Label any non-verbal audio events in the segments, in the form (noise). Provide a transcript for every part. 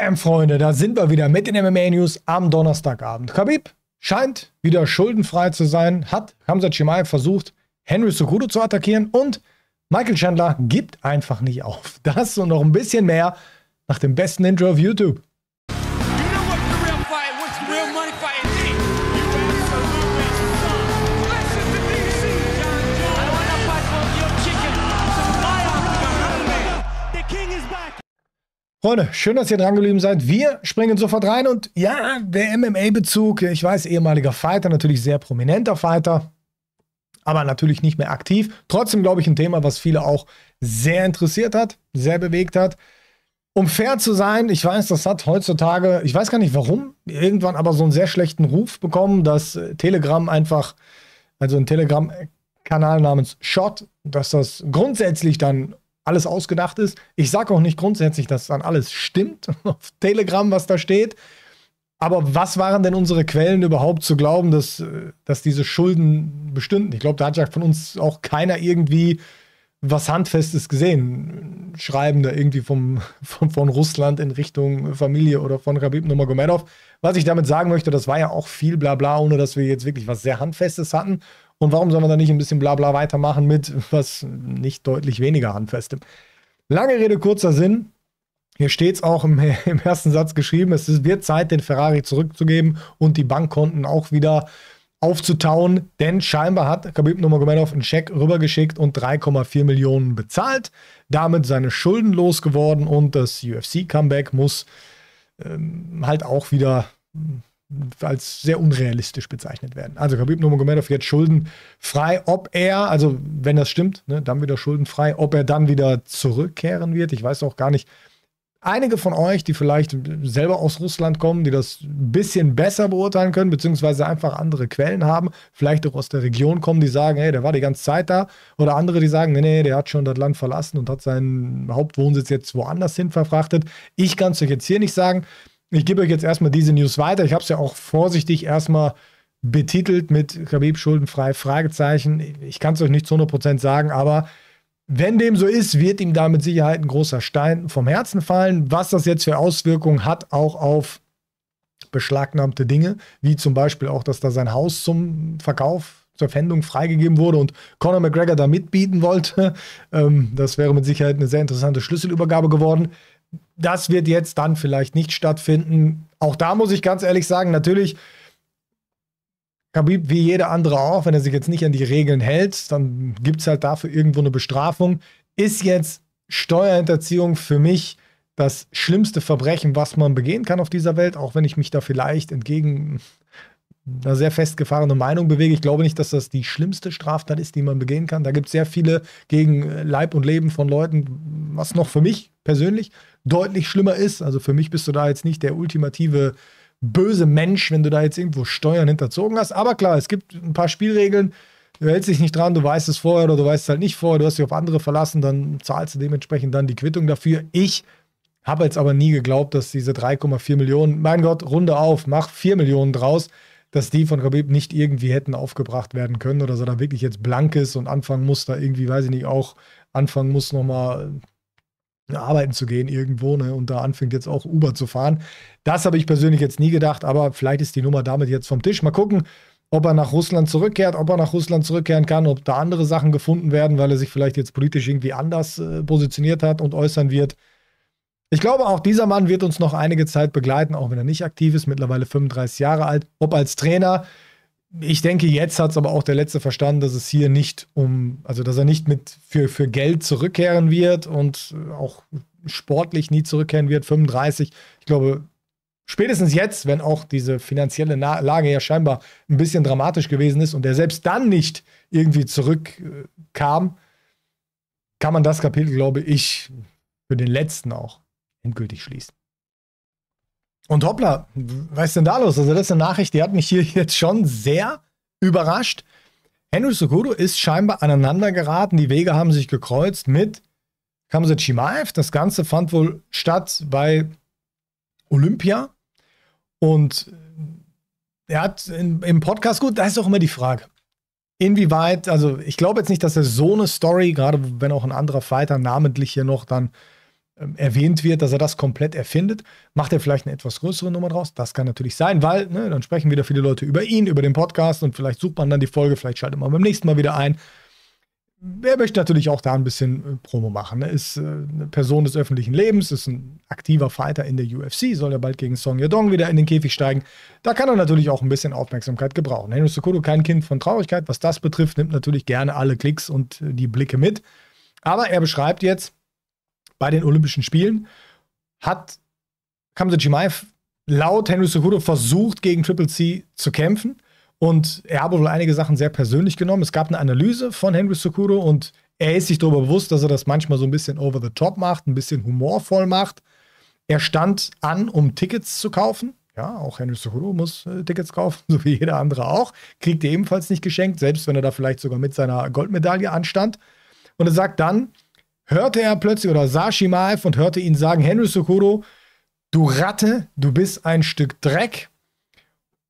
Bam, Freunde, da sind wir wieder mit den MMA News am Donnerstagabend. Khabib scheint wieder schuldenfrei zu sein, hat Hamza Chimaev versucht, Henry Sokudo zu attackieren und Michael Chandler gibt einfach nicht auf. Das und noch ein bisschen mehr nach dem besten Intro auf YouTube. Freunde, schön, dass ihr dran geblieben seid. Wir springen sofort rein und ja, der MMA-Bezug, ich weiß, ehemaliger Fighter, natürlich sehr prominenter Fighter, aber natürlich nicht mehr aktiv. Trotzdem, glaube ich, ein Thema, was viele auch sehr interessiert hat, sehr bewegt hat. Um fair zu sein, ich weiß, das hat heutzutage, ich weiß gar nicht warum, irgendwann aber so einen sehr schlechten Ruf bekommen, dass Telegram einfach, also ein Telegram-Kanal namens Shot, dass das grundsätzlich dann alles ausgedacht ist. Ich sage auch nicht grundsätzlich, dass dann alles stimmt (laughs) auf Telegram, was da steht. Aber was waren denn unsere Quellen überhaupt zu glauben, dass, äh, dass diese Schulden bestünden? Ich glaube, da hat ja von uns auch keiner irgendwie was Handfestes gesehen. Schreiben da irgendwie vom, (laughs) vom, von Russland in Richtung Familie oder von Rabib Nurmagomedov. Was ich damit sagen möchte, das war ja auch viel Blabla, ohne dass wir jetzt wirklich was sehr Handfestes hatten. Und warum soll man da nicht ein bisschen Blabla weitermachen mit was nicht deutlich weniger handfestem? Lange Rede, kurzer Sinn. Hier steht es auch im, (laughs) im, ersten Satz geschrieben, es wird Zeit, den Ferrari zurückzugeben und die Bankkonten auch wieder aufzutauen, denn scheinbar hat Khabib Nurmagomedov einen Scheck rübergeschickt und 3,4 Millionen bezahlt, damit seine Schulden losgeworden und das UFC-Comeback muss ähm, halt auch wieder als sehr unrealistisch bezeichnet werden. Also Khabib Nurmagomedov jetzt schuldenfrei, ob er, also wenn das stimmt, ne, dann wieder schuldenfrei, ob er dann wieder zurückkehren wird. Ich weiß auch gar nicht. Einige von euch, die vielleicht selber aus Russland kommen, die das ein bisschen besser beurteilen können, beziehungsweise einfach andere Quellen haben, vielleicht auch aus der Region kommen, die sagen, hey, der war die ganze Zeit da. Oder andere, die sagen, nee, nee, der hat schon das Land verlassen und hat seinen Hauptwohnsitz jetzt woanders hin verfrachtet. Ich kann es euch jetzt hier nicht sagen. Ich gebe euch jetzt erstmal diese News weiter. Ich habe es ja auch vorsichtig erstmal betitelt mit Khabib schuldenfrei, Fragezeichen. Ich kann es euch nicht zu 100% sagen, aber wenn dem so ist, wird ihm da mit Sicherheit ein großer Stein vom Herzen fallen. Was das jetzt für Auswirkungen hat, auch auf beschlagnahmte Dinge, wie zum Beispiel auch, dass da sein Haus zum Verkauf, zur Pfändung freigegeben wurde und Conor McGregor da mitbieten wollte. (laughs) Ähm, das wäre mit Sicherheit eine sehr interessante Schlüsselübergabe geworden das wird jetzt dann vielleicht nicht stattfinden. Auch da muss ich ganz ehrlich sagen, natürlich, Khabib wie jeder andere auch, wenn er sich jetzt nicht an die Regeln hält, dann gibt es halt dafür irgendwo eine Bestrafung. Ist jetzt Steuerhinterziehung für mich das schlimmste Verbrechen, was man begehen kann auf dieser Welt, auch wenn ich mich da vielleicht entgegen einer sehr festgefahrene Meinung bewege. Ich glaube nicht, dass das die schlimmste Straftat ist, die man begehen kann. Da gibt es sehr viele gegen äh, Leib und Leben von Leuten, was noch für mich persönlich deutlich schlimmer ist. Also für mich bist du da jetzt nicht der ultimative böse Mensch, wenn du da jetzt irgendwo Steuern hinterzogen hast. Aber klar, es gibt ein paar Spielregeln. Du hältst dich nicht dran, du weißt es vorher oder du weißt es halt nicht vorher, du hast dich auf andere verlassen, dann zahlst du dementsprechend dann die Quittung dafür. Ich habe jetzt aber nie geglaubt, dass diese 3,4 Millionen, mein Gott, Runde auf, mach 4 Millionen draus dass die von Khabib nicht irgendwie hätten aufgebracht werden können oder so da wirklich jetzt blank ist und anfangen muss, da irgendwie, weiß ich nicht, auch anfangen muss, nochmal äh, arbeiten zu gehen irgendwo ne, und da anfängt jetzt auch Uber zu fahren. Das habe ich persönlich jetzt nie gedacht, aber vielleicht ist die Nummer damit jetzt vom Tisch. Mal gucken, ob er nach Russland zurückkehrt, ob er nach Russland zurückkehren kann, ob da andere Sachen gefunden werden, weil er sich vielleicht jetzt politisch irgendwie anders äh, positioniert hat und äußern wird. Ich glaube, auch dieser Mann wird uns noch einige Zeit begleiten, auch wenn er nicht aktiv ist, mittlerweile 35 Jahre alt, ob als Trainer. Ich denke, jetzt hat es aber auch der Letzte verstanden, dass es hier nicht um, also dass er nicht mit für, für Geld zurückkehren wird und auch sportlich nie zurückkehren wird, 35. Ich glaube, spätestens jetzt, wenn auch diese finanzielle Lage ja scheinbar ein bisschen dramatisch gewesen ist und er selbst dann nicht irgendwie zurückkam, kann man das Kapitel, glaube ich, für den letzten auch endgültig schließen. Und hoppla, was ist denn da los? Also, das ist eine Nachricht, die hat mich hier (laughs) jetzt schon sehr überrascht. Henry Sokudo ist scheinbar aneinander geraten. Die Wege haben sich gekreuzt mit Kamse Chimaev. Das Ganze fand wohl statt bei Olympia. Und er hat in, im Podcast, gut, da ist auch immer die Frage, inwieweit, also ich glaube jetzt nicht, dass er so eine Story, gerade wenn auch ein anderer Fighter namentlich hier noch dann ähm, erwähnt wird, dass er das komplett erfindet. Macht er vielleicht eine etwas größere Nummer draus? Das kann natürlich sein, weil ne, dann sprechen wieder viele Leute über ihn, über den Podcast und vielleicht sucht man dann die Folge, vielleicht schaltet man beim nächsten Mal wieder ein. Wer möchte natürlich auch da ein bisschen äh, Promo machen. Ne? Ist äh, eine Person des öffentlichen Lebens, ist ein aktiver Fighter in der UFC, soll ja bald gegen Song Yadong wieder in den Käfig steigen. Da kann er natürlich auch ein bisschen Aufmerksamkeit gebrauchen. Henry Sokoto, kein Kind von Traurigkeit, was das betrifft, nimmt natürlich gerne alle Klicks und äh, die Blicke mit. Aber er beschreibt jetzt, bei den Olympischen Spielen, hat Kamsa Chimaev laut Henry Cejudo versucht, gegen Triple C zu kämpfen. Und er habe wohl einige Sachen sehr persönlich genommen. Es gab eine Analyse von Henry Cejudo und er ist sich darüber bewusst, dass er das manchmal so ein bisschen over the top macht, ein bisschen humorvoll macht. Er stand an, um Tickets zu kaufen. Ja, auch Henry Cejudo muss äh, Tickets kaufen, (laughs) so wie jeder andere auch. Kriegt er ebenfalls nicht geschenkt, selbst wenn er da vielleicht sogar mit seiner Goldmedaille anstand. Und er sagt dann, hörte er plötzlich oder sah Shimaev und hörte ihn sagen, Henry Sokoro, du Ratte, du bist ein Stück Dreck.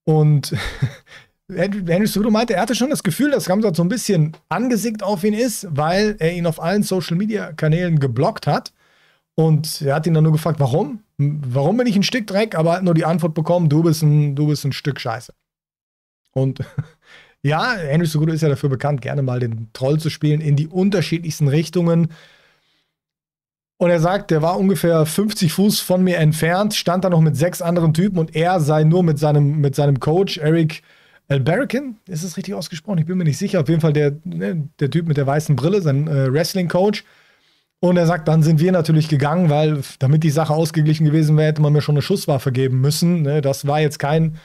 Und (laughs) Henry Sokoro meinte, er hatte schon das Gefühl, dass Ramsat so ein bisschen angesickt auf ihn ist, weil er ihn auf allen Social-Media-Kanälen geblockt hat. Und er hat ihn dann nur gefragt, warum? Warum bin ich ein Stück Dreck? Aber hat nur die Antwort bekommen, du bist ein, du bist ein Stück Scheiße. Und (laughs) ja, Henry Suguro ist ja dafür bekannt, gerne mal den Troll zu spielen in die unterschiedlichsten Richtungen. Und er sagt, der war ungefähr 50 Fuß von mir entfernt, stand da noch mit sechs anderen Typen und er sei nur mit seinem, mit seinem Coach Eric Alberican, ist das richtig ausgesprochen? Ich bin mir nicht sicher. Auf jeden Fall der, ne, der Typ mit der weißen Brille, sein äh, Wrestling-Coach. Und er sagt, dann sind wir natürlich gegangen, weil damit die Sache ausgeglichen gewesen wäre, hätte man mir schon eine Schusswaffe geben müssen. Ne? Das war jetzt kein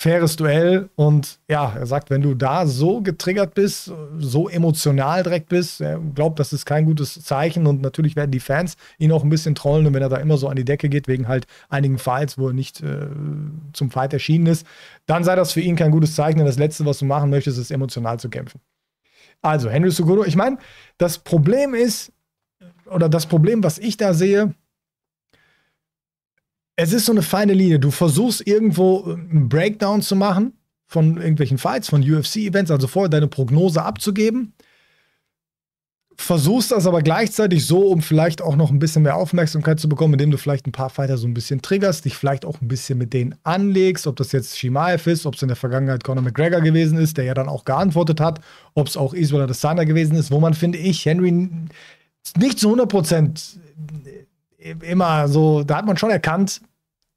faires Duell. Und ja, er sagt, wenn du da so getriggert bist, so emotional direkt bist, er glaubt, das ist kein gutes Zeichen. Und natürlich werden die Fans ihn auch ein bisschen trollen. Und wenn er da immer so an die Decke geht, wegen halt einigen Fights, wo er nicht äh, zum Fight erschienen ist, dann sei das für ihn kein gutes Zeichen. Denn das Letzte, was du machen möchtest, ist emotional zu kämpfen. Also, Henry Sugodo, ich meine, das Problem ist, oder das Problem, was ich da sehe, es ist so eine feine Linie. Du versuchst irgendwo ähm, einen Breakdown zu machen von irgendwelchen Fights, von UFC-Events, also vorher deine Prognose abzugeben. Versuchst das aber gleichzeitig so, um vielleicht auch noch ein bisschen mehr Aufmerksamkeit zu bekommen, indem du vielleicht ein paar Fighter so ein bisschen triggerst, dich vielleicht auch ein bisschen mit denen anlegst, ob das jetzt Shimaev ist, ob es in der Vergangenheit Conor McGregor gewesen ist, der ja dann auch geantwortet hat, ob es auch Israel Adesanya gewesen ist, wo man, finde ich, Henry nicht zu 100 immer so, da hat man schon erkannt,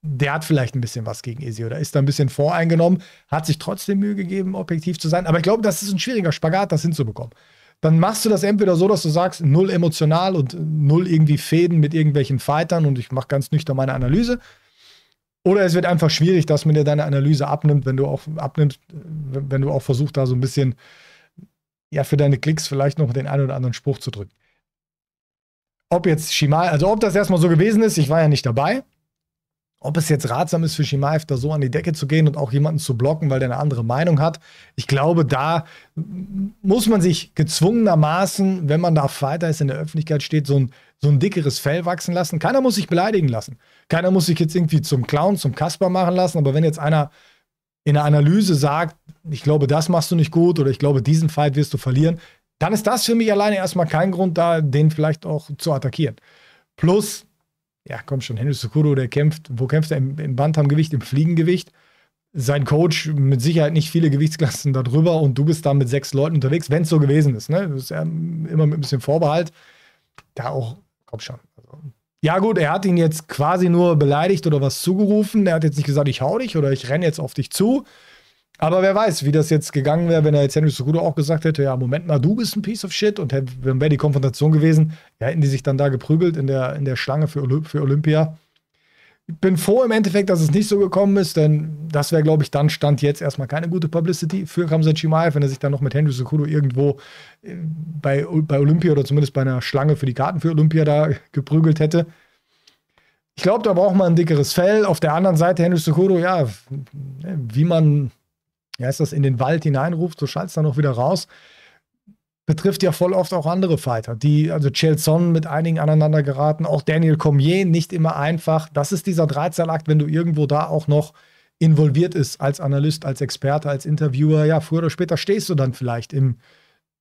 der hat vielleicht ein bisschen was gegen Izzy oder ist da ein bisschen voreingenommen, hat sich trotzdem Mühe gegeben, objektiv zu sein. Aber ich glaube, das ist ein schwieriger Spagat, das hinzubekommen. Dann machst du das entweder so, dass du sagst, null emotional und null irgendwie Fäden mit irgendwelchen Fightern und ich mache ganz nüchtern meine Analyse. Oder es wird einfach schwierig, dass man dir deine Analyse abnimmt, wenn du auch abnimmst, wenn du auch versuchst, da so ein bisschen ja für deine Klicks vielleicht noch den einen oder anderen Spruch zu drücken. Ob jetzt Shimal, also ob das erstmal so gewesen ist, ich war ja nicht dabei, ob es jetzt ratsam ist für Shimaev, da so an die Decke zu gehen und auch jemanden zu blocken, weil der eine andere Meinung hat, ich glaube, da muss man sich gezwungenermaßen, wenn man da weiter ist, in der Öffentlichkeit steht, so ein, so ein dickeres Fell wachsen lassen. Keiner muss sich beleidigen lassen. Keiner muss sich jetzt irgendwie zum Clown, zum Kasper machen lassen. Aber wenn jetzt einer in der Analyse sagt, ich glaube, das machst du nicht gut oder ich glaube, diesen Fight wirst du verlieren, dann ist das für mich alleine erstmal kein Grund, da den vielleicht auch zu attackieren. Plus, ja, komm schon, Henry Sukuro, der kämpft, wo kämpft er? Im, im Bantamgewicht, im Fliegengewicht. Sein Coach mit Sicherheit nicht viele Gewichtsklassen darüber und du bist da mit sechs Leuten unterwegs, wenn es so gewesen ist. Ne? Das ist ja immer mit ein bisschen Vorbehalt. Da auch, komm schon. Also. Ja, gut, er hat ihn jetzt quasi nur beleidigt oder was zugerufen. Er hat jetzt nicht gesagt, ich hau dich oder ich renne jetzt auf dich zu. Aber wer weiß, wie das jetzt gegangen wäre, wenn er jetzt Henry Cejudo auch gesagt hätte, ja, Moment mal, du bist ein Piece of Shit und dann wäre die Konfrontation gewesen, ja, hätten die sich dann da geprügelt in der, in der Schlange für, Olymp für Olympia. Bin froh im Endeffekt, dass es nicht so gekommen ist, denn das wäre, glaube ich, dann stand jetzt erstmal keine gute Publicity für Kamsat Chimaev, wenn er sich dann noch mit Henry Cejudo irgendwo äh, bei, bei Olympia oder zumindest bei einer Schlange für die Karten für Olympia da geprügelt hätte. Ich glaube, da braucht man ein dickeres Fell. Auf der anderen Seite, Henry Cejudo, ja, ne, wie man ja, ist das in den Wald hineinruft, du schallst dann auch wieder raus. Betrifft ja voll oft auch andere Fighter, die, also Chelson mit einigen aneinander geraten, auch Daniel Cormier nicht immer einfach. Das ist dieser Dreizeilakt, wenn du irgendwo da auch noch involviert ist als Analyst, als Experte, als Interviewer. Ja, früher oder später stehst du dann vielleicht im,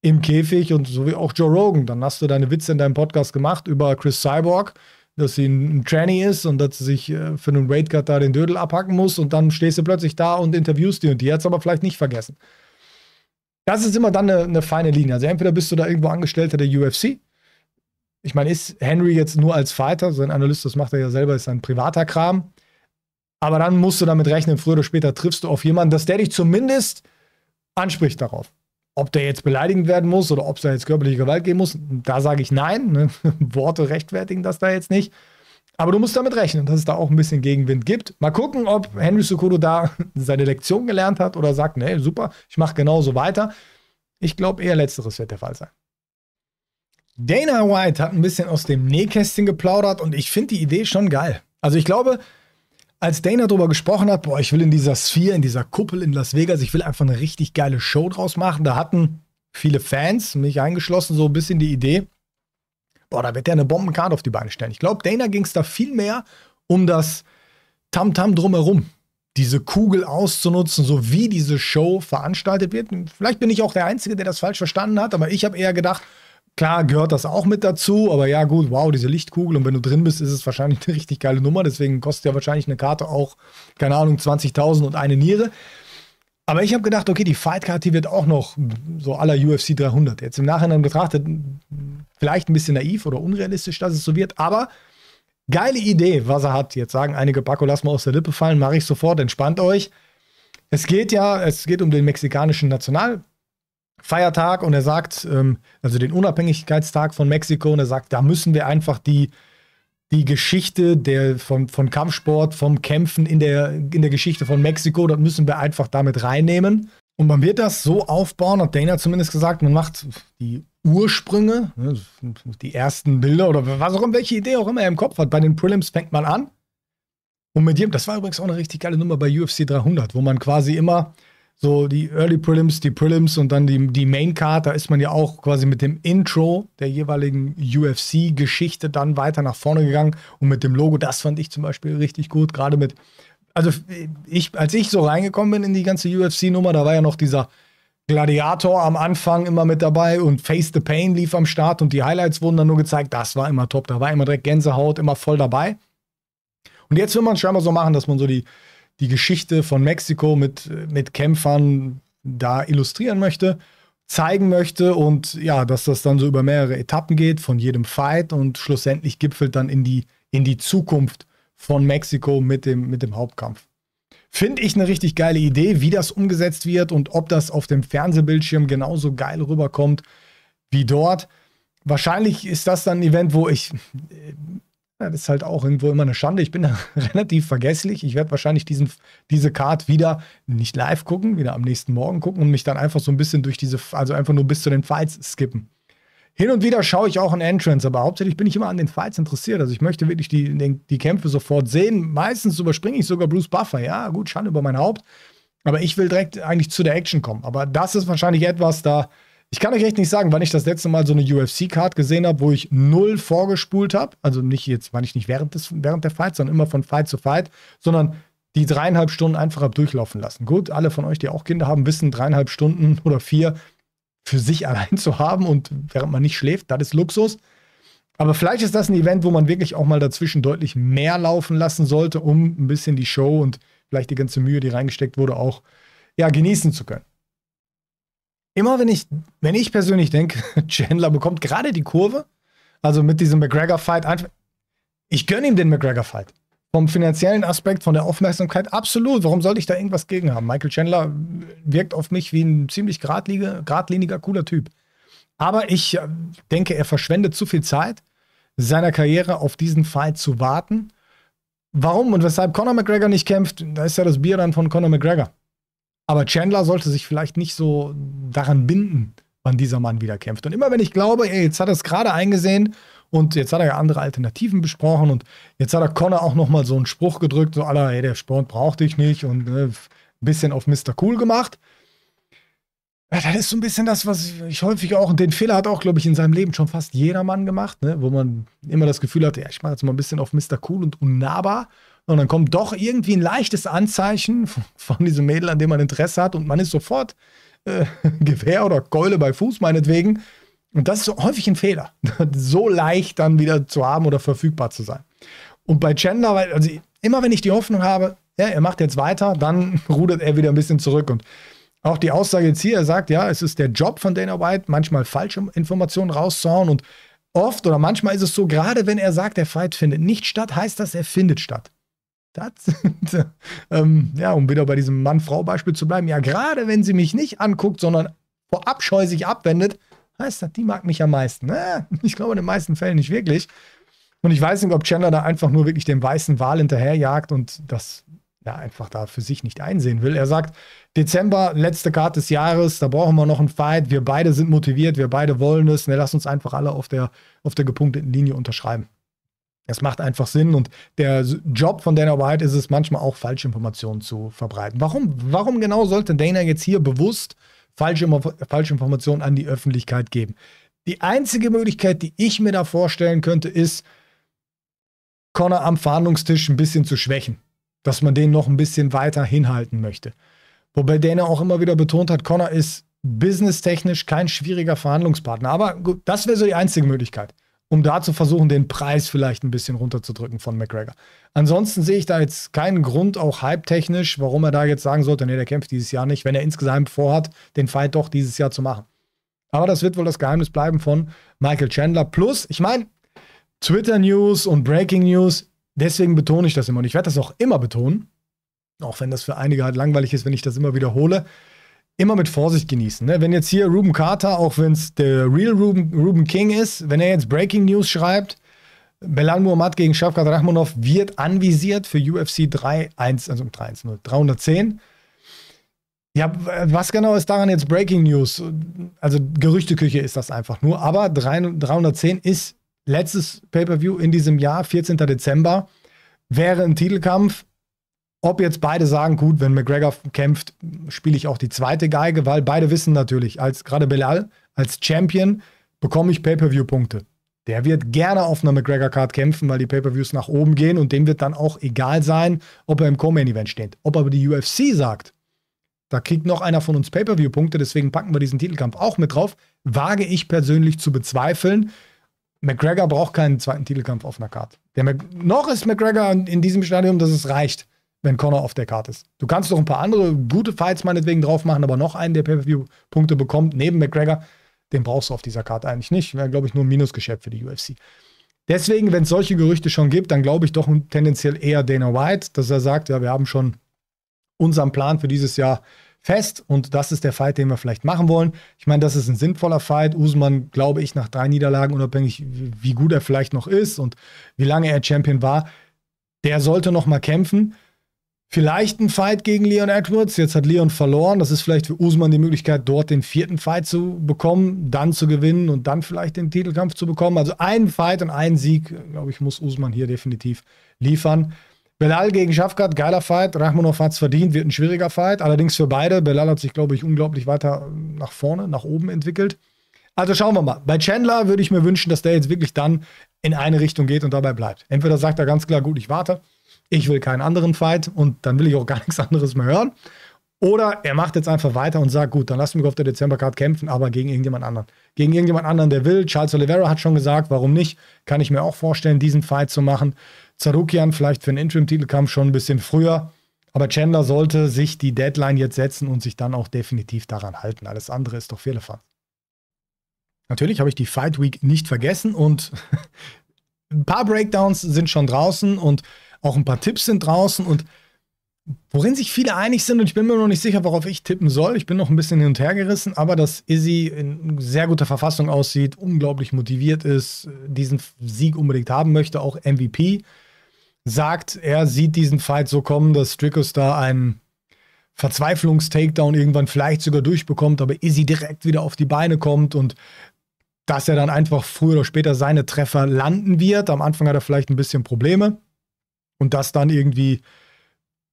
im Käfig und so wie auch Joe Rogan. Dann hast du deine Witze in deinem Podcast gemacht über Chris Cyborg dass sie ein Tranny ist und dass sie sich äh, für einen Raid Cut da den Dödel abhacken muss und dann stehst du plötzlich da und interviewst die und die hat es aber vielleicht nicht vergessen. Das ist immer dann eine, eine, feine Linie. Also entweder bist du da irgendwo Angestellter der UFC. Ich meine, ist Henry jetzt nur als Fighter, sein Analyst, das macht er ja selber, ist ein privater Kram. Aber dann musst du damit rechnen, früher oder später triffst du auf jemanden, dass der dich zumindest anspricht darauf. Ob der jetzt beleidigt werden muss oder ob es da jetzt körperliche Gewalt geben muss, da sage ich nein. Ne? (laughs) Worte rechtfertigen das da jetzt nicht. Aber du musst damit rechnen, dass es da auch ein bisschen Gegenwind gibt. Mal gucken, ob Henry Sokoto da (laughs) seine Lektion gelernt hat oder sagt, nee, super, ich mache genauso weiter. Ich glaube, eher letzteres wird der Fall sein. Dana White hat ein bisschen aus dem Nähkästchen geplaudert und ich finde die Idee schon geil. Also ich glaube, als Dana darüber gesprochen hat, boah, ich will in dieser Sphere, in dieser Kuppel in Las Vegas, ich will einfach eine richtig geile Show draus machen, da hatten viele Fans, mich eingeschlossen, so ein bisschen die Idee, boah, da wird der eine Bombenkarte auf die Beine stellen. Ich glaube, Dana ging es da viel mehr um das Tamtam -Tam drumherum, diese Kugel auszunutzen, so wie diese Show veranstaltet wird. Vielleicht bin ich auch der Einzige, der das falsch verstanden hat, aber ich habe eher gedacht, Klar gehört das auch mit dazu, aber ja, gut, wow, diese Lichtkugel und wenn du drin bist, ist es wahrscheinlich eine (laughs) richtig geile Nummer. Deswegen kostet ja wahrscheinlich eine Karte auch, keine Ahnung, 20.000 und eine Niere. Aber ich habe gedacht, okay, die Fight-Card, die wird auch noch so aller UFC 300. Jetzt im Nachhinein betrachtet, vielleicht ein bisschen naiv oder unrealistisch, dass es so wird, aber geile Idee, was er hat. Jetzt sagen einige, Paco, lass mal aus der Lippe fallen, mache ich sofort, entspannt euch. Es geht ja, es geht um den mexikanischen National Feiertag und er sagt, ähm, also den Unabhängigkeitstag von Mexiko, und er sagt, da müssen wir einfach die, die Geschichte der, von, von Kampfsport, vom Kämpfen in der, in der Geschichte von Mexiko, das müssen wir einfach damit reinnehmen. Und man wird das so aufbauen, hat Dana zumindest gesagt, man macht die Ursprünge, ne, die ersten Bilder oder was auch immer, welche Idee auch immer er im Kopf hat. Bei den Prelims fängt man an. Und mit jedem, das war übrigens auch eine richtig geile Nummer bei UFC 300, wo man quasi immer so die Early Prelims, die Prelims und dann die, die Main Card, da ist man ja auch quasi mit dem Intro der jeweiligen UFC-Geschichte dann weiter nach vorne gegangen und mit dem Logo, das fand ich zum Beispiel richtig gut, gerade mit, also ich, als ich so reingekommen bin in die ganze UFC-Nummer, da war ja noch dieser Gladiator am Anfang immer mit dabei und Face the Pain lief am Start und die Highlights wurden dann nur gezeigt, das war immer top, da war immer direkt Gänsehaut, immer voll dabei. Und jetzt will man es scheinbar so machen, dass man so die die Geschichte von Mexiko mit, mit Kämpfern da illustrieren möchte, zeigen möchte und ja, dass das dann so über mehrere Etappen geht von jedem Fight und schlussendlich gipfelt dann in die, in die Zukunft von Mexiko mit dem, mit dem Hauptkampf. Finde ich eine richtig geile Idee, wie das umgesetzt wird und ob das auf dem Fernsehbildschirm genauso geil rüberkommt wie dort. Wahrscheinlich ist das dann ein Event, wo ich ja, das ist halt auch irgendwo immer eine Schande. Ich bin (laughs) da relativ vergesslich. Ich werde wahrscheinlich diesen, diese Card wieder nicht live gucken, wieder am nächsten Morgen gucken und mich dann einfach so ein bisschen durch diese, also einfach nur bis zu den Fights skippen. Hin und wieder schaue ich auch in Entrance, aber hauptsächlich bin ich immer an den Fights interessiert. Also ich möchte wirklich die, die, die Kämpfe sofort sehen. Meistens überspringe ich sogar Bruce Buffer. Ja, gut, Schande über mein Haupt. Aber ich will direkt eigentlich zu der Action kommen. Aber das ist wahrscheinlich etwas, da ich kann euch echt nicht sagen, wann ich das letzte Mal so eine UFC-Card gesehen habe, wo ich null vorgespult habe. Also nicht jetzt, wann ich nicht während, des, während der Fight, sondern immer von Fight zu Fight, sondern die dreieinhalb Stunden einfach hab durchlaufen lassen. Gut, alle von euch, die auch Kinder haben, wissen, dreieinhalb Stunden (laughs) oder vier für sich (laughs) allein zu haben und während man nicht schläft, das ist Luxus. Aber vielleicht ist das ein Event, wo man wirklich auch mal dazwischen deutlich mehr laufen lassen sollte, um ein bisschen die Show und vielleicht die ganze Mühe, die reingesteckt wurde, auch ja, genießen zu können immer wenn ich, wenn ich persönlich denke, (laughs) Chandler bekommt gerade die Kurve, also mit diesem McGregor-Fight, ich gönne ihm den McGregor-Fight. Vom finanziellen Aspekt, von der Aufmerksamkeit, absolut. Warum sollte ich da irgendwas gegen haben? Michael Chandler wirkt auf mich wie ein ziemlich geradliniger, geradliniger cooler Typ. Aber ich äh, denke, er verschwendet zu viel Zeit seiner Karriere auf diesen Fight zu warten. Warum und weshalb Conor McGregor nicht kämpft, da ist ja das Bier dann von Conor McGregor. Aber Chandler sollte sich vielleicht nicht so daran binden, wann dieser Mann wieder kämpft. Und immer wenn ich glaube, ey, jetzt hat er es gerade eingesehen und jetzt hat er ja andere Alternativen besprochen und jetzt hat er Connor auch nochmal so einen Spruch gedrückt, so aller, ey, der Sport braucht dich nicht und äh, ein bisschen auf Mr. Cool gemacht. Ja, das ist so ein bisschen das, was ich häufig auch, und den Fehler hat auch, glaube ich, in seinem Leben schon fast jeder Mann gemacht, ne? wo man immer das Gefühl hatte, ja, ich mache jetzt mal ein bisschen auf Mr. Cool und unnahbar und dann kommt doch irgendwie ein leichtes Anzeichen von diesem Mädel, an dem man Interesse hat und man ist sofort äh, (laughs) Gewehr oder Keule bei Fuß meinetwegen. Und das ist so häufig ein Fehler, (laughs) so leicht dann wieder zu haben oder verfügbar zu sein. Und bei Chandler, also immer wenn ich die Hoffnung habe, ja, er macht jetzt weiter, dann (laughs) rudert er wieder ein bisschen zurück. Und auch die Aussage jetzt hier, er sagt, ja, es ist der Job von Dana White, manchmal falsche Informationen rauszuhauen. Und oft oder manchmal ist es so, gerade wenn er sagt, der Fight findet nicht statt, heißt das, er findet statt. Das sind, äh, ähm, ja, um wieder bei diesem Mann-Frau-Beispiel zu bleiben, ja, gerade wenn sie mich nicht anguckt, sondern vor Abscheu sich abwendet, heißt das, die mag mich am meisten. Na, ne? ich glaube, in den meisten Fällen nicht wirklich. Und ich weiß nicht, ob Chandler da einfach nur wirklich dem weißen Wal hinterherjagt und das ja, einfach da für sich nicht einsehen will. Er sagt, Dezember, letzte Karte des Jahres, da brauchen wir noch einen Fight, wir beide sind motiviert, wir beide wollen es, ne, lass uns einfach alle auf der, auf der gepunkteten Linie unterschreiben. Es macht einfach Sinn und der Job von Dana White ist es manchmal auch, falsche Informationen zu verbreiten. Warum, warum genau sollte Dana jetzt hier bewusst falsche, falsche Informationen an die Öffentlichkeit geben? Die einzige Möglichkeit, die ich mir da vorstellen könnte, ist, Connor am Verhandlungstisch ein bisschen zu schwächen, dass man den noch ein bisschen weiter hinhalten möchte. Wobei Dana auch immer wieder betont hat, Connor ist businesstechnisch kein schwieriger Verhandlungspartner. Aber gut, das wäre so die einzige Möglichkeit um da zu versuchen, den Preis vielleicht ein bisschen runterzudrücken von McGregor. Ansonsten sehe ich da jetzt keinen Grund, auch hype-technisch, warum er da jetzt sagen sollte, nee, der kämpft dieses Jahr nicht, wenn er insgesamt vorhat, den Fight doch dieses Jahr zu machen. Aber das wird wohl das Geheimnis bleiben von Michael Chandler. Plus, ich meine, Twitter-News und Breaking News, deswegen betone ich das immer. Und ich werde das auch immer betonen, auch wenn das für einige halt langweilig ist, wenn ich das immer wiederhole immer mit Vorsicht genießen. Ne? Wenn jetzt hier Ruben Carter, auch wenn es der Real Ruben, Ruben King ist, wenn er jetzt Breaking News schreibt, Belal Muhammad gegen Shafkat Rachmanov wird anvisiert für UFC 31, also 310. 310. Ja, was genau ist daran jetzt Breaking News? Also Gerüchteküche ist das einfach nur. Aber 310 ist letztes Pay-per-view in diesem Jahr, 14. Dezember, wäre ein Titelkampf ob jetzt beide sagen, gut, wenn McGregor kämpft, spiele ich auch die zweite Geige, weil beide wissen natürlich, als gerade Belal, als Champion bekomme ich Pay-Per-View-Punkte. Der wird gerne auf einer McGregor-Card kämpfen, weil die Pay-Per-Views nach oben gehen und dem wird dann auch egal sein, ob er im Co-Main-Event steht. Ob aber die UFC sagt, da kriegt noch einer von uns Pay-Per-View-Punkte, deswegen packen wir diesen Titelkampf auch mit drauf, wage ich persönlich zu bezweifeln. McGregor braucht keinen zweiten Titelkampf auf einer Card. noch ist McGregor in diesem Stadium, dass es reicht wenn Connor auf der Karte ist. Du kannst doch ein paar andere gute Fights meinetwegen drauf machen, aber noch einen, der Pay-Per-View-Punkte bekommt, neben McGregor, den brauchst du auf dieser Karte eigentlich nicht. Wäre, glaube ich, nur ein Minusgeschäft für die UFC. Deswegen, wenn es solche Gerüchte schon gibt, dann glaube ich doch tendenziell eher Dana White, dass er sagt, ja, wir haben schon unseren Plan für dieses Jahr fest und das ist der Fight, den wir vielleicht machen wollen. Ich meine, das ist ein sinnvoller Fight. Usman, glaube ich, nach drei Niederlagen, unabhängig wie gut er vielleicht noch ist und wie lange er Champion war, der sollte noch mal kämpfen. Vielleicht ein Fight gegen Leon Edwards. Jetzt hat Leon verloren. Das ist vielleicht für Usman die Möglichkeit, dort den vierten Fight zu bekommen, dann zu gewinnen und dann vielleicht den Titelkampf zu bekommen. Also einen Fight und einen Sieg, glaube ich, muss Usman hier definitiv liefern. Belal gegen Schafkat, geiler Fight. Rachmanov hat es verdient, wird ein schwieriger Fight. Allerdings für beide. Belal hat sich, glaube ich, unglaublich weiter nach vorne, nach oben entwickelt. Also schauen wir mal. Bei Chandler würde ich mir wünschen, dass der jetzt wirklich dann in eine Richtung geht und dabei bleibt. Entweder sagt er ganz klar, gut, ich warte ich will keinen anderen Fight und dann will ich auch gar (laughs) nichts anderes mehr hören. Oder er macht jetzt einfach weiter und sagt, gut, dann lass mich auf der Dezembercard kämpfen, aber gegen irgendjemand anderen. Gegen irgendjemand anderen, der will. Charles Oliveira hat schon gesagt, warum nicht? Kann ich mir auch vorstellen, diesen Fight zu machen. Zarukian vielleicht für einen Interim-Titelkampf schon ein bisschen früher. Aber Chandler sollte sich die Deadline jetzt setzen und sich dann auch definitiv daran halten. Alles andere ist doch Fehlerfall. Natürlich habe ich die Fight Week nicht vergessen und (laughs) ein paar Breakdowns sind schon draußen und auch ein paar Tipps sind draußen und worin sich viele einig sind und ich bin mir noch nicht sicher, worauf ich tippen soll. Ich bin noch ein bisschen hin und her gerissen, aber dass Izzy in sehr guter Verfassung aussieht, unglaublich motiviert ist, diesen Sieg unbedingt haben möchte, auch MVP sagt, er sieht diesen Fight so kommen, dass Strikos da einen Verzweiflungstakedown irgendwann vielleicht sogar durchbekommt, aber Izzy direkt wieder auf die Beine kommt und dass er dann einfach früher oder später seine Treffer landen wird. Am Anfang hat er vielleicht ein bisschen Probleme. Und dass dann irgendwie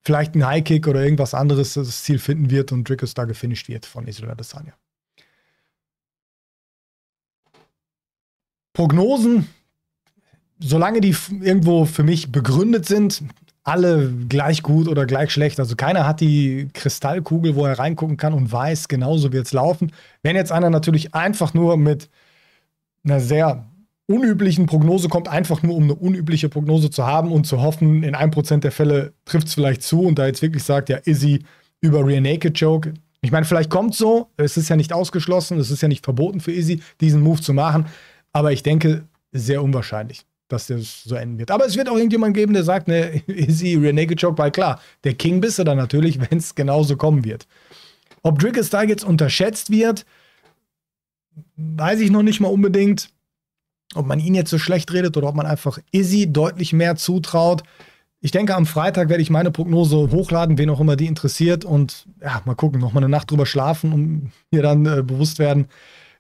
vielleicht ein High-Kick oder irgendwas anderes das Ziel finden wird und Drickus da gefinisht wird von Israel Adesanya. Prognosen, solange die irgendwo für mich begründet sind, alle gleich gut oder gleich schlecht. Also keiner hat die Kristallkugel, wo er reingucken kann und weiß, genauso wird es laufen. Wenn jetzt einer natürlich einfach nur mit einer sehr unüblichen Prognose kommt, einfach nur um eine unübliche Prognose zu haben und zu hoffen, in Prozent der Fälle trifft es vielleicht zu und da jetzt wirklich sagt, ja, Izzy über Rear Naked Joke. Ich meine, vielleicht kommt so, es ist ja nicht ausgeschlossen, es ist ja nicht verboten für Izzy, diesen Move zu machen, aber ich denke, sehr unwahrscheinlich, dass das so enden wird. Aber es wird auch irgendjemand geben, der sagt, ne, (laughs) Izzy, Rear Naked Joke, weil klar, der King bist du dann natürlich, (laughs) wenn es genauso kommen wird. Ob Drigger Style jetzt unterschätzt wird, weiß ich noch nicht mal unbedingt ob man ihn jetzt so schlecht redet oder ob man einfach Izzy deutlich mehr zutraut. Ich denke, am Freitag werde ich meine Prognose hochladen, wen auch immer die interessiert. Und ja, mal gucken, nochmal eine Nacht drüber schlafen und mir dann äh, bewusst werden,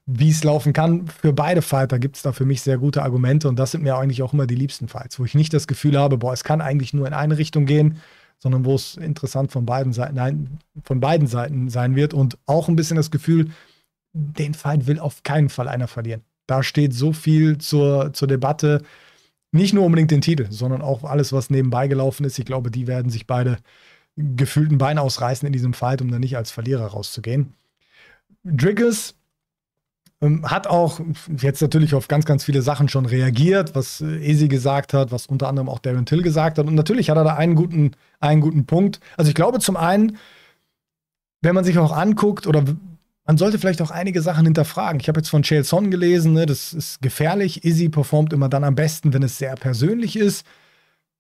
wie es laufen kann. Für beide Fighter gibt es da für mich sehr gute Argumente und das sind mir eigentlich auch immer die liebsten Fights, wo ich nicht das Gefühl habe, boah, es kann eigentlich nur in eine Richtung gehen, sondern wo es interessant von beiden Seiten, nein, von beiden Seiten sein wird und auch ein bisschen das Gefühl, den Fight will auf keinen Fall einer verlieren. Da steht so viel zur, zur Debatte. Nicht nur unbedingt den Titel, sondern auch alles, was nebenbei gelaufen ist. Ich glaube, die werden sich beide gefühlten Bein ausreißen in diesem Fight, um dann nicht als Verlierer rauszugehen. Driggers ähm, hat auch jetzt natürlich auf ganz, ganz viele Sachen schon reagiert, was Easy äh, gesagt hat, was unter anderem auch Darren Till gesagt hat. Und natürlich hat er da einen guten, einen guten Punkt. Also ich glaube zum einen, wenn man sich auch anguckt, oder man sollte vielleicht auch einige Sachen hinterfragen. Ich habe jetzt von Chael Son gelesen, ne, das ist gefährlich. Izzy performt immer dann am besten, wenn es sehr persönlich ist.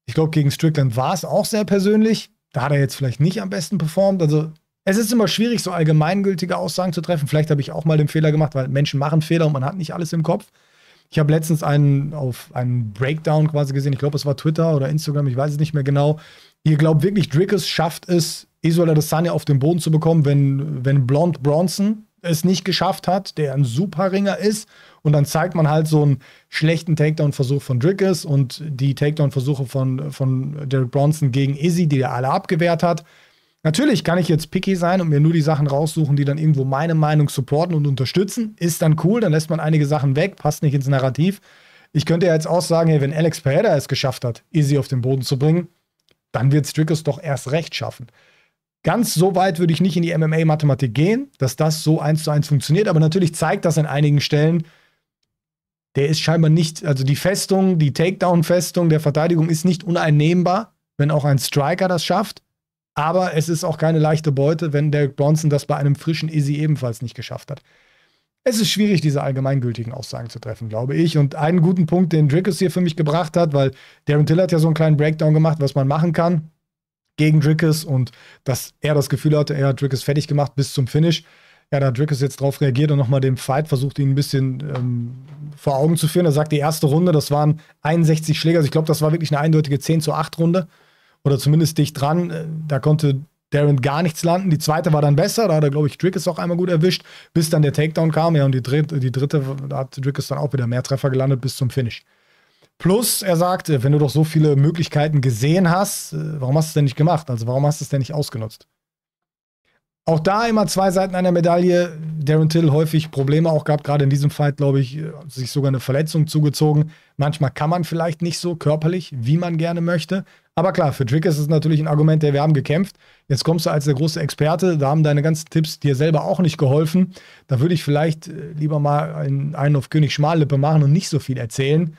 Ich glaube, gegen Strickland war es auch sehr persönlich. Da hat er jetzt vielleicht nicht am besten performt. Also es ist immer schwierig, so allgemeingültige Aussagen zu treffen. Vielleicht habe ich auch mal den Fehler gemacht, weil Menschen machen Fehler und man hat nicht alles im Kopf. Ich habe letztens einen auf einen Breakdown quasi gesehen. Ich glaube, es war Twitter oder Instagram, ich weiß es nicht mehr genau. Ihr glaubt wirklich, Drickus schafft es, Israel Adesanya auf den Boden zu bekommen, wenn, wenn Blond Bronson es nicht geschafft hat, der ein Superringer ist. Und dann zeigt man halt so einen schlechten Takedown-Versuch von Drickes und die Takedown-Versuche von, von Derek Bronson gegen Izzy, die er alle abgewehrt hat. Natürlich kann ich jetzt picky sein und mir nur die Sachen raussuchen, die dann irgendwo meine Meinung supporten und unterstützen. Ist dann cool, dann lässt man einige Sachen weg, passt nicht ins Narrativ. Ich könnte ja jetzt auch sagen, hey, wenn Alex Pereira es geschafft hat, Izzy auf den Boden zu bringen, dann wird Strickers doch erst recht schaffen. Ganz so weit würde ich nicht in die MMA-Mathematik gehen, dass das so eins zu eins funktioniert, aber natürlich zeigt das an einigen Stellen, der ist scheinbar nicht, also die Festung, die Takedown-Festung der Verteidigung ist nicht uneinnehmbar, wenn auch ein Striker das schafft. Aber es ist auch keine leichte Beute, wenn Derek Bronson das bei einem frischen Izzy ebenfalls nicht geschafft hat. Es ist schwierig, diese allgemeingültigen Aussagen zu treffen, glaube ich. Und einen guten Punkt, den Drickus hier für mich gebracht hat, weil Darren Till hat ja so einen kleinen Breakdown gemacht, was man machen kann gegen Drickes und dass er das Gefühl hatte, er hat Drickes fertig gemacht bis zum Finish. Ja, da hat Drickes jetzt drauf reagiert und nochmal den Fight versucht, ihn ein bisschen ähm, vor Augen zu führen. Er sagt, die erste Runde, das waren 61 Schläge. Also ich glaube, das war wirklich eine eindeutige 10 zu 8 Runde oder zumindest dicht dran. Äh, da konnte Darren gar nichts landen. Die zweite war dann besser, da hat er, glaube ich, Drickes auch einmal gut erwischt, bis dann der Takedown kam. Ja, und die dritte, die dritte hat Drickes dann auch wieder mehr Treffer gelandet bis zum Finish. Plus, er sagte, wenn du doch so viele Möglichkeiten gesehen hast, äh, warum hast du es denn nicht gemacht? Also warum hast du es denn nicht ausgenutzt? Auch da immer zwei Seiten einer Medaille. Darren Till häufig Probleme auch gehabt, gerade in diesem Fight, glaube ich, äh, sich sogar eine Verletzung zugezogen. Manchmal kann man vielleicht nicht so körperlich, wie man gerne möchte. Aber klar, für Trick ist es natürlich ein Argument, der wir haben gekämpft. Jetzt kommst du als der große Experte, da haben deine ganzen Tipps dir selber auch nicht geholfen. Da würde ich vielleicht äh, lieber mal einen auf König Schmallippe machen und nicht so viel erzählen.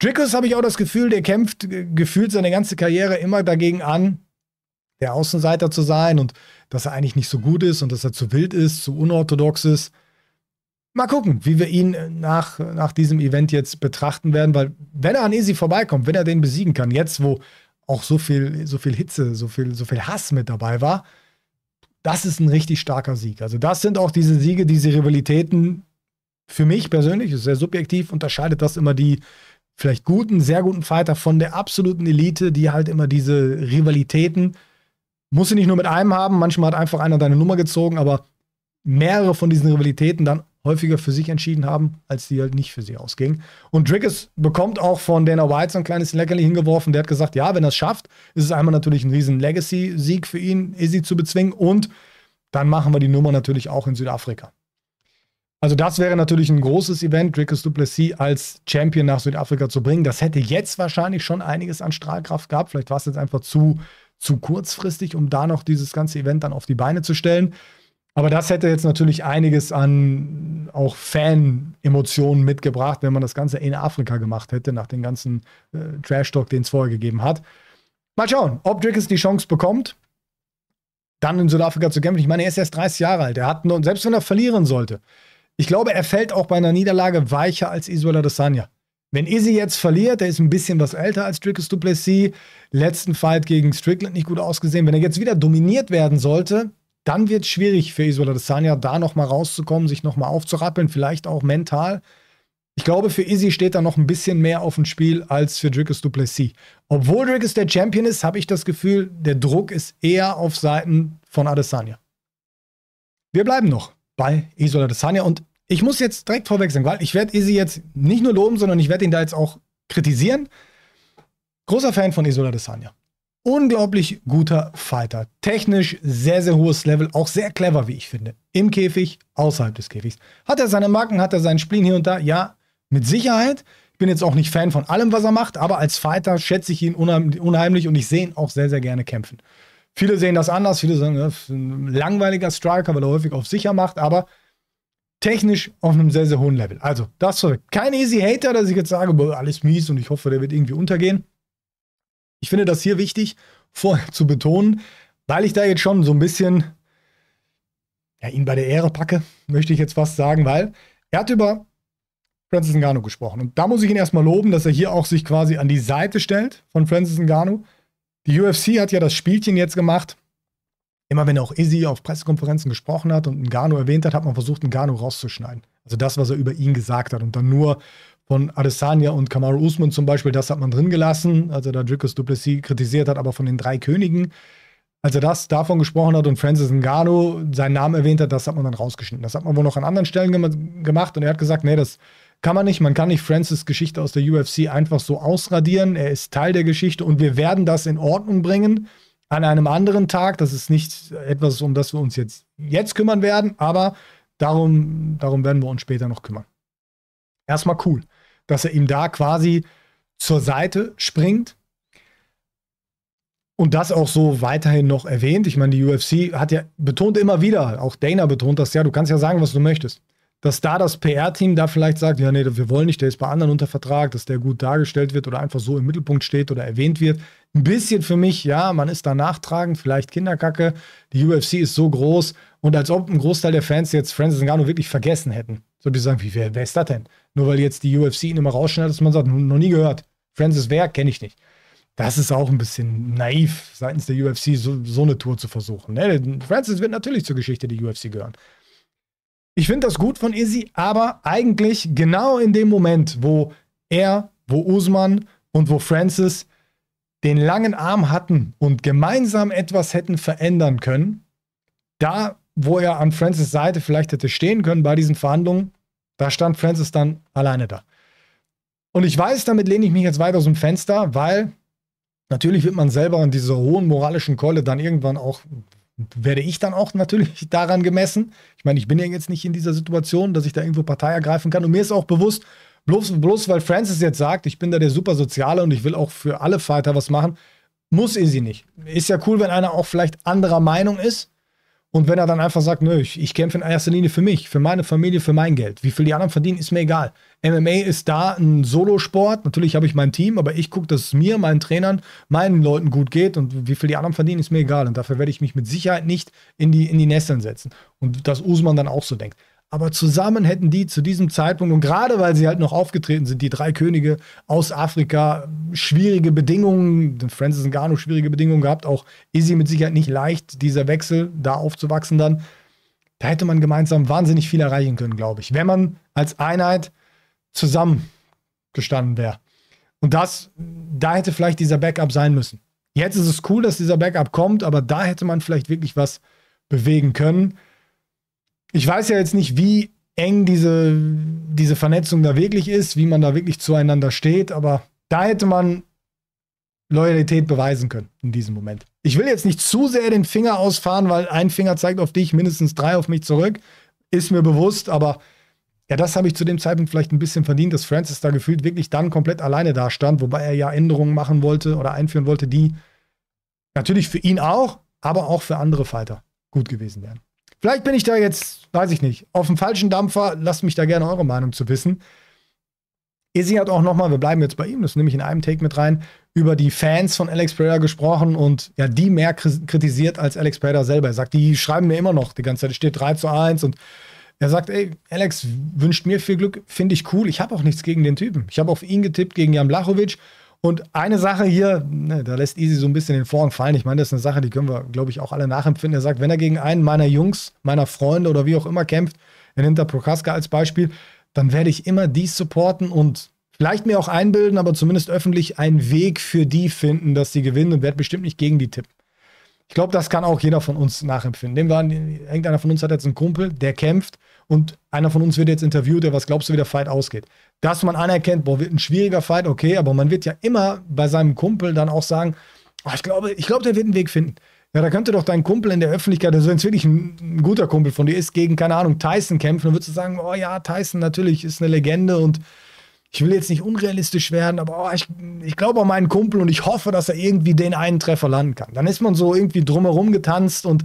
Drickles habe ich auch das Gefühl, der kämpft gefühlt seine ganze Karriere immer dagegen an, der Außenseiter zu sein und dass er eigentlich nicht so gut ist und dass er zu wild ist, zu unorthodox ist. Mal gucken, wie wir ihn äh, nach, nach diesem Event jetzt betrachten werden, weil wenn er an Easy vorbeikommt, wenn er den besiegen kann, jetzt wo auch so viel, so viel Hitze, so viel, so viel Hass mit dabei war, das ist ein richtig starker Sieg. Also das sind auch diese Siege, diese Rivalitäten. Für mich persönlich, ist sehr subjektiv, unterscheidet das immer die, vielleicht guten, sehr guten Fighter von der absoluten Elite, die halt immer diese Rivalitäten, muss sie nicht nur mit einem haben, manchmal hat einfach einer deine Nummer gezogen, aber mehrere von diesen Rivalitäten dann häufiger für sich entschieden haben, als die halt nicht für sie ausgingen. Und Drickus bekommt auch von Dana White so ein kleines Leckerli hingeworfen. Der hat gesagt, ja, wenn er es schafft, ist es einmal natürlich ein riesen Legacy-Sieg für ihn, Izzy zu bezwingen und dann machen wir die Nummer natürlich auch in Südafrika. Also das wäre natürlich ein großes Event, Dricus Duplessis als Champion nach Südafrika zu bringen. Das hätte jetzt wahrscheinlich schon einiges an Strahlkraft gehabt. Vielleicht war es jetzt einfach zu, zu kurzfristig, um da noch dieses ganze Event dann auf die Beine zu stellen. Aber das hätte jetzt natürlich einiges an auch Fan-Emotionen mitgebracht, wenn man das Ganze in Afrika gemacht hätte, nach dem ganzen äh, Trash-Talk, den es vorher gegeben hat. Mal schauen, ob Drickus die Chance bekommt, dann in Südafrika zu kämpfen. Ich meine, er ist erst 30 Jahre alt. Er hat nur, selbst wenn er verlieren sollte, ich glaube, er fällt auch bei einer Niederlage weicher als Israel Adesanya. Wenn Izzy jetzt verliert, der ist ein bisschen was älter als Dricus Duplessis, letzten Fight gegen Strickland nicht gut ausgesehen. Wenn er jetzt wieder dominiert werden sollte, dann wird es schwierig für Israel Adesanya, da nochmal rauszukommen, sich nochmal aufzurappeln, vielleicht auch mental. Ich glaube, für Izzy steht da noch ein bisschen mehr auf dem Spiel als für Dricus Duplessis. Obwohl Dricus der Champion ist, habe ich das Gefühl, der Druck ist eher auf Seiten von Adesanya. Wir bleiben noch bei Israel Adesanya und ich muss jetzt direkt vorweg sagen, weil ich werde Izzy jetzt nicht nur loben, sondern ich werde ihn da jetzt auch kritisieren. Großer Fan von Isola Desanya. Unglaublich guter Fighter. Technisch sehr, sehr hohes Level, auch sehr clever, wie ich finde. Im Käfig, außerhalb des Käfigs. Hat er seine Marken, hat er seinen Spleen hier und da? Ja, mit Sicherheit. Ich bin jetzt auch nicht Fan von allem, was er macht, aber als Fighter schätze ich ihn unheimlich und ich sehe ihn auch sehr, sehr gerne kämpfen. Viele sehen das anders, viele sagen, das ist ein langweiliger Striker, weil er häufig auf sicher macht, aber technisch auf einem sehr, sehr hohen Level. Also, das zurück. kein easy Hater, dass ich jetzt sage, boah, alles mies und ich hoffe, der wird irgendwie untergehen. Ich finde das hier wichtig, vorher zu betonen, weil ich da jetzt schon so ein bisschen ja, ihn bei der Ehre packe, möchte ich jetzt fast sagen, weil er hat über Francis Ngannou gesprochen. Und da muss ich ihn erstmal loben, dass er hier auch sich quasi an die Seite stellt von Francis Ngannou. Die UFC hat ja das Spielchen jetzt gemacht, immer wenn er auch Izzy auf Pressekonferenzen gesprochen hat und Ngannou erwähnt hat, hat man versucht, Ngannou rauszuschneiden. Also das, was er über ihn gesagt hat. Und dann nur von Adesanya und Kamaru Usman zum Beispiel, das hat man drin gelassen, als er da Dricus Duplessis kritisiert hat, aber von den drei Königen. Als er das davon gesprochen hat und Francis Ngannou seinen Namen erwähnt hat, das hat man dann rausgeschnitten. Das hat man wohl noch an anderen Stellen gem gemacht und er hat gesagt, nee, das kann man nicht. Man kann nicht Francis Geschichte aus der UFC einfach so ausradieren. Er ist Teil der Geschichte und wir werden das in Ordnung bringen an einem anderen Tag. Das ist nicht etwas, um das wir uns jetzt, jetzt kümmern werden, aber darum, darum werden wir uns später noch kümmern. Erstmal cool, dass er ihm da quasi zur Seite springt und das auch so weiterhin noch erwähnt. Ich meine, die UFC hat ja betont immer wieder, auch Dana betont das ja, du kannst ja sagen, was du möchtest dass da das PR-Team da vielleicht sagt, ja, nee, wir wollen nicht, der ist bei anderen unter Vertrag, dass der gut dargestellt wird oder einfach so im Mittelpunkt steht oder erwähnt wird. Ein bisschen für mich, ja, man ist da nachtragend, vielleicht Kinderkacke. Die UFC ist so groß und als ob ein Großteil der Fans jetzt Francis Ngannou wirklich vergessen hätten. So, die sagen, wie, wer, wer ist das denn? Nur weil jetzt die UFC ihn immer rausschneidet, dass man sagt, noch nie gehört. Francis wer, kenne ich nicht. Das ist auch ein bisschen naiv seitens der UFC, so, so eine Tour zu versuchen. Ne? Francis wird natürlich zur Geschichte der UFC gehören. Ich finde das gut von Izzy, aber eigentlich genau in dem Moment, wo er, wo Usman und wo Francis den langen Arm hatten und gemeinsam etwas hätten verändern können, da, wo er an Francis Seite vielleicht hätte stehen können bei diesen Verhandlungen, da stand Francis dann alleine da. Und ich weiß, damit lehne ich mich jetzt weit aus dem Fenster, weil natürlich wird man selber in dieser hohen moralischen Keule dann irgendwann auch werde ich dann auch natürlich (laughs) daran gemessen. Ich meine, ich bin ja jetzt nicht in dieser Situation, dass ich da irgendwo Partei ergreifen kann. Und mir ist auch bewusst, bloß, bloß weil Francis jetzt sagt, ich bin da der super Soziale und ich will auch für alle Fighter was machen, muss er sie nicht. Ist ja cool, wenn einer auch vielleicht anderer Meinung ist. Und wenn er dann einfach sagt, nö, ich, ich kämpfe in erster Linie für mich, für meine Familie, für mein Geld. Wie viel die anderen verdienen, ist mir egal. MMA ist da ein Solosport. Natürlich habe ich mein Team, aber ich gucke, dass es mir, meinen Trainern, meinen Leuten gut geht. Und wie viel die anderen verdienen, ist mir egal. Und dafür werde ich mich mit Sicherheit nicht in die, in die Nesseln setzen. Und dass Usman dann auch so denkt. Aber zusammen hätten die zu diesem Zeitpunkt, und gerade weil sie halt noch aufgetreten sind, die drei Könige aus Afrika, schwierige Bedingungen, Francis und Ngannou schwierige Bedingungen gehabt, auch Izzy mit Sicherheit nicht leicht, dieser Wechsel, da aufzuwachsen dann. Da hätte man gemeinsam wahnsinnig viel erreichen können, glaube ich, wenn man als Einheit zusammengestanden wäre. Und das, da hätte vielleicht dieser Backup sein müssen. Jetzt ist es cool, dass dieser Backup kommt, aber da hätte man vielleicht wirklich was bewegen können ich weiß ja jetzt nicht, wie eng diese, diese Vernetzung da wirklich ist, wie man da wirklich zueinander steht, aber da hätte man Loyalität beweisen können in diesem Moment. Ich will jetzt nicht zu sehr den Finger ausfahren, weil ein Finger zeigt auf dich, mindestens drei auf mich zurück. Ist mir bewusst, aber ja, das habe ich zu dem Zeitpunkt vielleicht ein bisschen verdient, dass Francis da gefühlt wirklich dann komplett alleine da stand, wobei er ja Änderungen machen wollte oder einführen wollte, die natürlich für ihn auch, aber auch für andere Fighter gut gewesen wären. Vielleicht bin ich da jetzt, weiß ich nicht, auf dem falschen Dampfer. Lasst mich da gerne eure Meinung zu wissen. Izzy hat auch nochmal, wir bleiben jetzt bei ihm, das nehme ich in einem Take mit rein, über die Fans von Alex Prater gesprochen und ja, die mehr kritisiert als Alex Prater selber. Er sagt, die schreiben mir immer noch die ganze Zeit, steht 3 zu 1 und er sagt, ey, Alex wünscht mir viel Glück, finde ich cool, ich habe auch nichts gegen den Typen. Ich habe auf ihn getippt gegen Jan Blachowitsch und eine Sache hier, ne, da lässt Easy so ein bisschen den Vorhang fallen. Ich meine, das ist eine Sache, die können wir, glaube ich, auch alle nachempfinden. Er sagt, wenn er gegen einen meiner Jungs, meiner Freunde oder wie auch immer kämpft, er nimmt da Prokaska als Beispiel, dann werde ich immer dies supporten und vielleicht mir auch einbilden, aber zumindest öffentlich einen Weg für die finden, dass sie gewinnen und werde bestimmt nicht gegen die tippen. Ich glaube, das kann auch jeder von uns nachempfinden. Nehmen wir an, irgendeiner von uns hat jetzt einen Kumpel, der kämpft und einer von uns wird jetzt interviewt, der was glaubst du, wie der Fight ausgeht dass man anerkennt, boah, wird ein schwieriger Fight, okay, aber man wird ja immer bei seinem Kumpel dann auch sagen, oh, ich glaube, ich glaube, der wird einen Weg finden. Ja, da könnte doch dein Kumpel in der Öffentlichkeit, also wenn es wirklich ein, ein, guter Kumpel von dir ist, gegen, keine Ahnung, Tyson kämpfen, dann würdest du sagen, oh ja, Tyson natürlich ist eine Legende und ich will jetzt nicht unrealistisch werden, aber oh, ich, ich glaube an meinen Kumpel und ich hoffe, dass er irgendwie den einen Treffer landen kann. Dann ist man so irgendwie drumherum getanzt und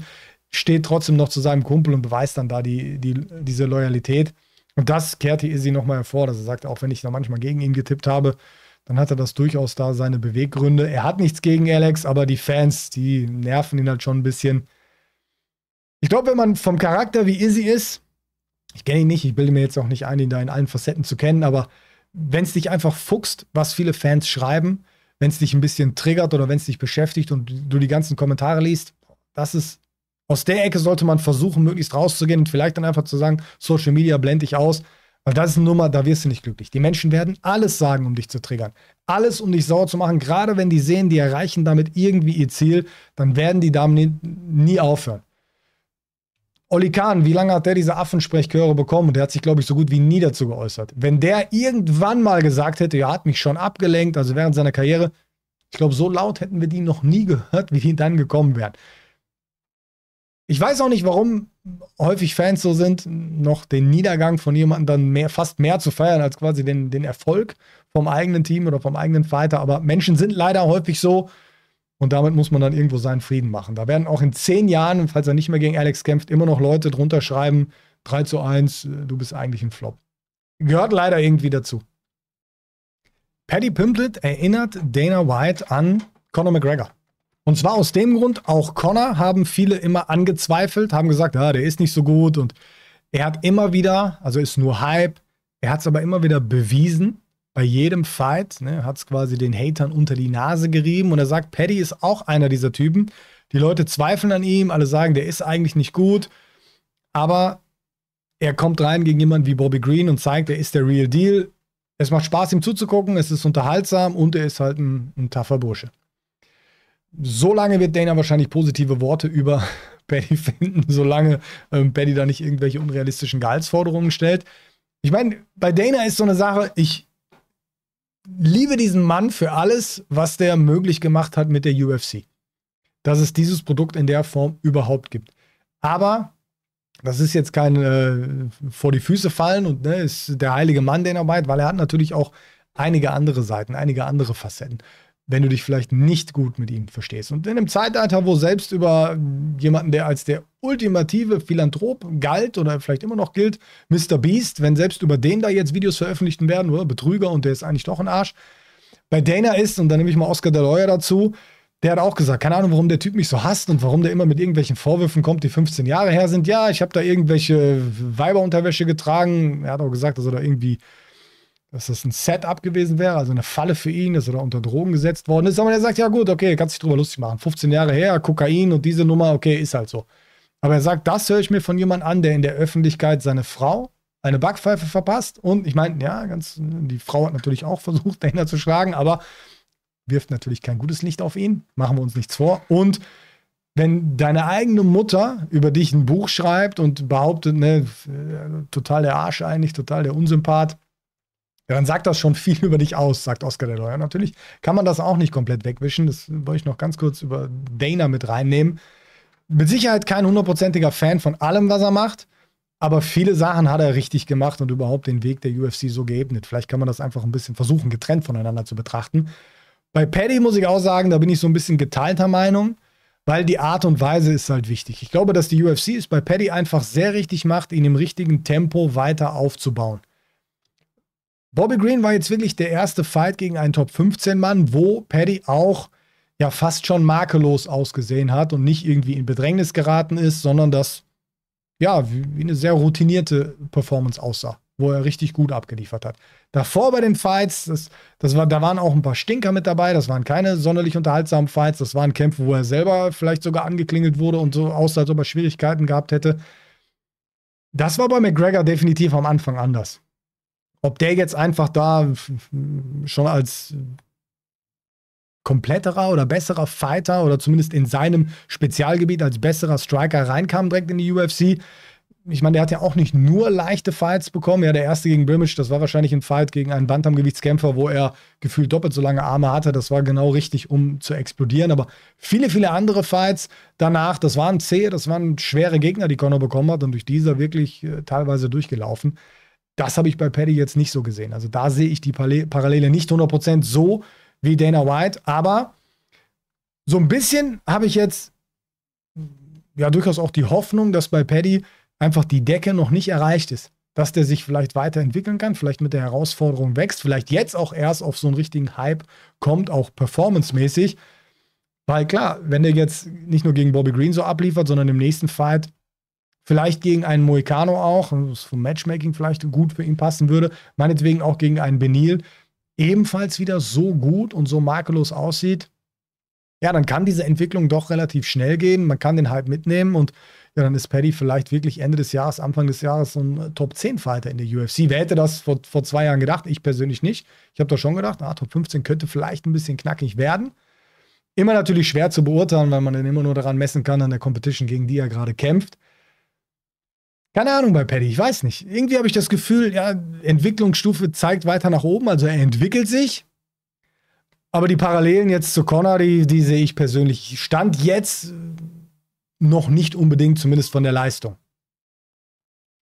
steht trotzdem noch zu seinem Kumpel und beweist dann da die, die, diese Loyalität. Und das kehrte Izzy nochmal hervor, dass er sagt, auch wenn ich da manchmal gegen ihn getippt habe, dann hatte das durchaus da seine Beweggründe. Er hat nichts gegen Alex, aber die Fans, die nerven ihn halt schon ein bisschen. Ich glaube, wenn man vom Charakter wie Izzy ist, ich kenne ihn nicht, ich bilde mir jetzt auch nicht ein, ihn da in allen Facetten zu kennen, aber wenn es dich einfach fuchst, was viele Fans schreiben, wenn es dich ein bisschen triggert oder wenn es dich beschäftigt und du die ganzen Kommentare liest, das ist aus der Ecke sollte man versuchen, möglichst rauszugehen und vielleicht dann einfach zu sagen, Social Media blende ich aus, weil das ist eine Nummer, da wirst du nicht glücklich. Die Menschen werden alles sagen, um dich zu triggern. Alles, um dich sauer zu machen. Gerade wenn die sehen, die erreichen damit irgendwie ihr Ziel, dann werden die Damen nie aufhören. Oli Kahn, wie lange hat der diese Affensprechchöre bekommen? Und der hat sich, glaube ich, so gut wie nie dazu geäußert. Wenn der irgendwann mal gesagt hätte, ja, hat mich schon abgelenkt, also während seiner Karriere, ich glaube, so laut hätten wir die noch nie gehört, wie die dann gekommen wären. Ich weiß auch nicht, warum häufig Fans so sind, noch den Niedergang von jemandem dann mehr, fast mehr zu feiern als quasi den, den Erfolg vom eigenen Team oder vom eigenen Fighter. Aber Menschen sind leider häufig so und damit muss man dann irgendwo seinen Frieden machen. Da werden auch in zehn Jahren, falls er nicht mehr gegen Alex kämpft, immer noch Leute drunter schreiben, 3 zu 1, du bist eigentlich ein Flop. Gehört leider irgendwie dazu. Paddy Pimblett erinnert Dana White an Conor McGregor. Und zwar aus dem Grund, auch Connor haben viele immer angezweifelt, haben gesagt, ja, der ist nicht so gut und er hat immer wieder, also ist nur Hype, er hat es aber immer wieder bewiesen, bei jedem Fight, ne, hat es quasi den Hatern unter die Nase gerieben und er sagt, Paddy ist auch einer dieser Typen. Die Leute zweifeln an ihm, alle sagen, der ist eigentlich nicht gut, aber er kommt rein gegen jemanden wie Bobby Green und zeigt, er ist der Real Deal. Es macht Spaß, ihm zuzugucken, es ist unterhaltsam und er ist halt ein, ein taffer Bursche solange wird Dana wahrscheinlich positive Worte über (laughs) Paddy finden, solange ähm, Paddy da nicht irgendwelche unrealistischen Gehaltsforderungen stellt. Ich meine, bei Dana ist so eine Sache, ich liebe diesen Mann für alles, was der möglich gemacht hat mit der UFC. Dass es dieses Produkt in der Form überhaupt gibt. Aber das ist jetzt kein äh, vor die Füße fallen und ne, ist der heilige Mann Dana White, weil er hat natürlich auch einige andere Seiten, einige andere Facetten wenn du dich vielleicht nicht gut mit ihm verstehst. Und in einem Zeitalter, wo selbst über jemanden, der als der ultimative Philanthrop galt oder vielleicht immer noch gilt, Mr. Beast, wenn selbst über den da jetzt Videos veröffentlicht werden, oder Betrüger und der ist eigentlich doch ein Arsch, bei Dana ist, und da nehme ich mal Oscar Deloyer dazu, der hat auch gesagt, keine Ahnung, warum der Typ mich so hasst und warum der immer mit irgendwelchen Vorwürfen kommt, die 15 Jahre her sind. Ja, ich habe da irgendwelche Weiberunterwäsche getragen. Er hat auch gesagt, dass er da irgendwie dass das ein Setup gewesen wäre, also eine Falle für ihn dass er da unter Drogen gesetzt worden ist. Aber er sagt, ja gut, okay, kannst dich drüber lustig machen. 15 Jahre her, Kokain und diese Nummer, okay, ist halt so. Aber er sagt, das höre ich mir von jemandem an, der in der Öffentlichkeit seine Frau eine Backpfeife verpasst. Und ich meine, ja, ganz, die Frau hat natürlich auch versucht, (laughs) dahinter zu schlagen, aber wirft natürlich kein gutes Licht auf ihn. Machen wir uns nichts vor. Und wenn deine eigene Mutter über dich ein Buch schreibt und behauptet, ne, äh, total der Arsch eigentlich, total der Unsympath, ja, dann sagt das schon viel (laughs) über dich aus, sagt Oscar der Leon. Natürlich kann man das auch nicht komplett wegwischen. Das wollte ich noch ganz kurz über Dana mit reinnehmen. Mit Sicherheit kein hundertprozentiger Fan von allem, was er macht, aber viele Sachen hat er richtig gemacht und überhaupt den Weg der UFC so geebnet. Vielleicht kann man das einfach ein bisschen versuchen, getrennt voneinander zu betrachten. Bei Paddy muss ich auch sagen, da bin ich so ein bisschen geteilter Meinung, weil die Art und Weise ist halt wichtig. Ich glaube, dass die UFC es bei Paddy einfach sehr richtig macht, ihn im richtigen Tempo weiter aufzubauen. Bobby Green war jetzt wirklich der erste Fight gegen einen Top 15 Mann, wo Paddy auch ja fast schon makellos ausgesehen hat und nicht irgendwie in Bedrängnis geraten ist, sondern das ja wie, wie eine sehr routinierte Performance aussah, wo er richtig gut abgeliefert hat. Davor bei den Fights, das, das war, da waren auch ein paar Stinker mit dabei, das waren keine sonderlich unterhaltsamen Fights, das waren Kämpfe, wo er selber vielleicht sogar angeklingelt wurde und so aussah, als ob er Schwierigkeiten gehabt hätte. Das war bei McGregor definitiv am Anfang anders. Ob der jetzt einfach da schon als kompletterer oder besserer Fighter oder zumindest in seinem Spezialgebiet als besserer Striker reinkam direkt in die UFC. Ich meine, der hat ja auch nicht nur leichte Fights bekommen. Ja, der erste gegen Böhmisch, das war wahrscheinlich ein Fight gegen einen Bantamgewichtskämpfer, wo er gefühlt doppelt so lange Arme hatte. Das war genau richtig, um zu explodieren. Aber viele, viele andere Fights danach, das waren zähe, das waren schwere Gegner, die Conor bekommen hat. Und durch dieser wirklich äh, teilweise durchgelaufen. Das habe ich bei Paddy jetzt nicht so gesehen. Also da sehe ich die Parallele nicht 100% so wie Dana White, aber so ein bisschen habe ich jetzt ja durchaus auch die Hoffnung, dass bei Paddy einfach die Decke noch nicht erreicht ist, dass der sich vielleicht weiterentwickeln kann, vielleicht mit der Herausforderung wächst, vielleicht jetzt auch erst auf so einen richtigen Hype kommt, auch performancemäßig. Weil klar, wenn der jetzt nicht nur gegen Bobby Green so abliefert, sondern im nächsten Fight vielleicht gegen einen Moicano auch, was vom Matchmaking vielleicht gut für ihn passen würde, meinetwegen auch gegen einen Benil, ebenfalls wieder so gut und so makellos aussieht, ja, dann kann diese Entwicklung doch relativ schnell gehen. Man kann den Hype mitnehmen und ja, dann ist Paddy vielleicht wirklich Ende des Jahres, Anfang des Jahres so ein äh, Top-10-Fighter in der UFC. Wer hätte das vor, vor zwei Jahren gedacht? Ich persönlich nicht. Ich habe da schon gedacht, ah, Top 15 könnte vielleicht ein bisschen knackig werden. Immer natürlich schwer zu beurteilen, weil man dann immer nur daran messen kann, an der Competition, gegen die er gerade kämpft. Keine Ahnung bei Paddy, ich weiß nicht. Irgendwie habe ich das Gefühl, ja, Entwicklungsstufe zeigt weiter nach oben, also er entwickelt sich. Aber die Parallelen jetzt zu Connor, die, die sehe ich persönlich, stand jetzt noch nicht unbedingt, zumindest von der Leistung.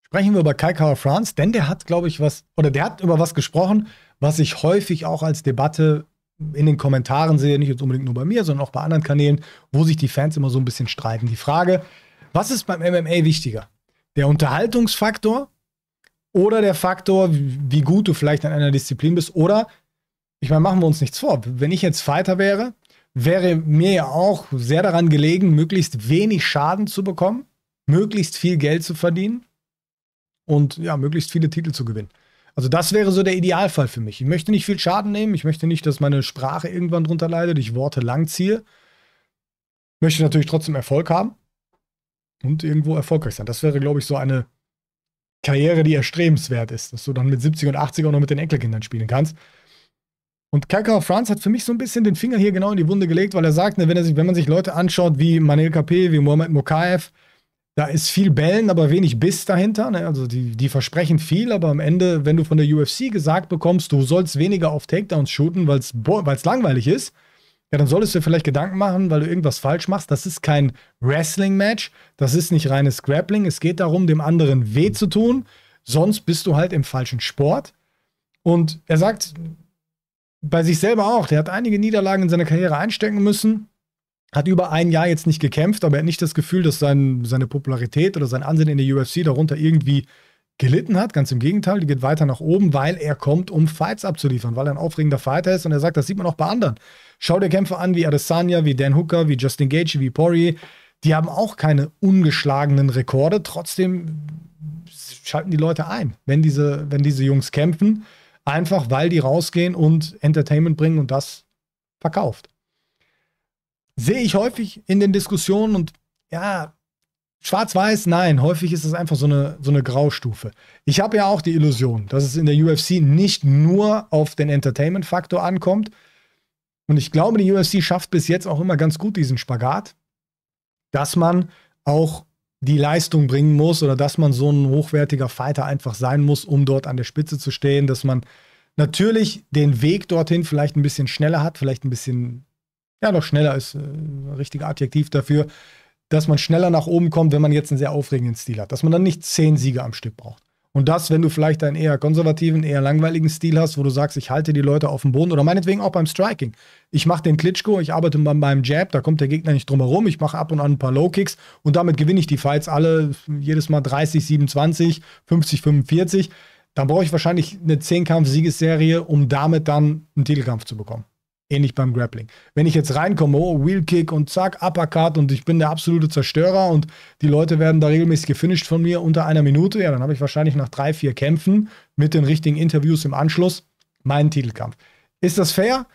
Sprechen wir über Kai Kara Franz, denn der hat, glaube ich, was, oder der hat über was gesprochen, was ich häufig auch als Debatte in den Kommentaren sehe, nicht unbedingt nur bei mir, sondern auch bei anderen Kanälen, wo sich die Fans immer so ein bisschen streiten. Die Frage, was ist beim MMA wichtiger? der Unterhaltungsfaktor oder der Faktor, wie gut du vielleicht in einer Disziplin bist. Oder, ich meine, machen wir uns nichts vor. Wenn ich jetzt Fighter wäre, wäre mir ja auch sehr daran gelegen, möglichst wenig Schaden zu bekommen, möglichst viel Geld zu verdienen und ja, möglichst viele Titel zu gewinnen. Also das wäre so der Idealfall für mich. Ich möchte nicht viel Schaden nehmen, ich möchte nicht, dass meine Sprache irgendwann drunter leidet, ich Worte langziehe. Möchte natürlich trotzdem Erfolg haben und irgendwo erfolgreich sein. Das wäre, glaube ich, so eine Karriere, die erstrebenswert ist, dass du dann mit 70 und 80 auch noch mit den Enkelkindern spielen kannst. Und Kakao Franz hat für mich so ein bisschen den Finger hier genau in die Wunde gelegt, weil er sagt, ne, wenn, er sich, wenn man sich Leute anschaut wie Manel KP, wie Mohamed Mokaev, da ist viel Bellen, aber wenig Biss dahinter. Ne? Also die, die versprechen viel, aber am Ende, wenn du von der UFC gesagt bekommst, du sollst weniger auf Takedowns shooten, weil es langweilig ist, ja, dann solltest du dir vielleicht Gedanken machen, weil du irgendwas falsch machst. Das ist kein Wrestling-Match, das ist nicht reines Grappling. Es geht darum, dem anderen weh zu tun. Sonst bist du halt im falschen Sport. Und er sagt bei sich selber auch, der hat einige Niederlagen in seiner Karriere einstecken müssen, hat über ein Jahr jetzt nicht gekämpft, aber er hat nicht das Gefühl, dass sein, seine Popularität oder sein Ansehen in der UFC darunter irgendwie gelitten hat. Ganz im Gegenteil, die geht weiter nach oben, weil er kommt, um Fights abzuliefern, weil er ein aufregender Fighter ist und er sagt, das sieht man auch bei anderen. Schau dir Kämpfe an wie Adesanya, wie Dan Hooker, wie Justin Gage, wie Poirier. Die haben auch keine ungeschlagenen Rekorde, trotzdem schalten die Leute ein, wenn diese, wenn diese Jungs kämpfen, einfach weil die rausgehen und Entertainment bringen und das verkauft. Sehe ich häufig in den Diskussionen und ja, Schwarz-Weiß, nein, häufig ist es einfach so eine, so eine Graustufe. Ich habe ja auch die Illusion, dass es in der UFC nicht nur auf den Entertainment-Faktor ankommt. Und ich glaube, die UFC schafft bis jetzt auch immer ganz gut diesen Spagat, dass man auch die Leistung bringen muss oder dass man so ein hochwertiger Fighter einfach sein muss, um dort an der Spitze zu stehen, dass man natürlich den Weg dorthin vielleicht ein bisschen schneller hat, vielleicht ein bisschen, ja, doch schneller ist äh, ein richtiger Adjektiv dafür, dass man schneller nach oben kommt, wenn man jetzt einen sehr aufregenden Stil hat. Dass man dann nicht zehn Siege am Stück braucht. Und das, wenn du vielleicht einen eher konservativen, eher langweiligen Stil hast, wo du sagst, ich halte die Leute auf dem Boden oder meinetwegen auch beim Striking. Ich mache den Klitschko, ich arbeite bei meinem Jab, da kommt der Gegner nicht drumherum, ich mache ab und an ein paar Low-Kicks und damit gewinne ich die Fights alle jedes Mal 30, 27, 50, 45. Dann brauche ich wahrscheinlich eine 10-Kampf-Siegesserie, um damit dann einen Titelkampf zu bekommen. Ähnlich eh beim Grappling. Wenn ich jetzt reinkomme, oh, Wheelkick und zack, Uppercut und ich bin der absolute Zerstörer und die Leute werden da regelmäßig gefinisht von mir unter einer Minute, ja, dann habe ich wahrscheinlich nach drei, vier Kämpfen mit den richtigen Interviews im Anschluss meinen Titelkampf. Ist das fair?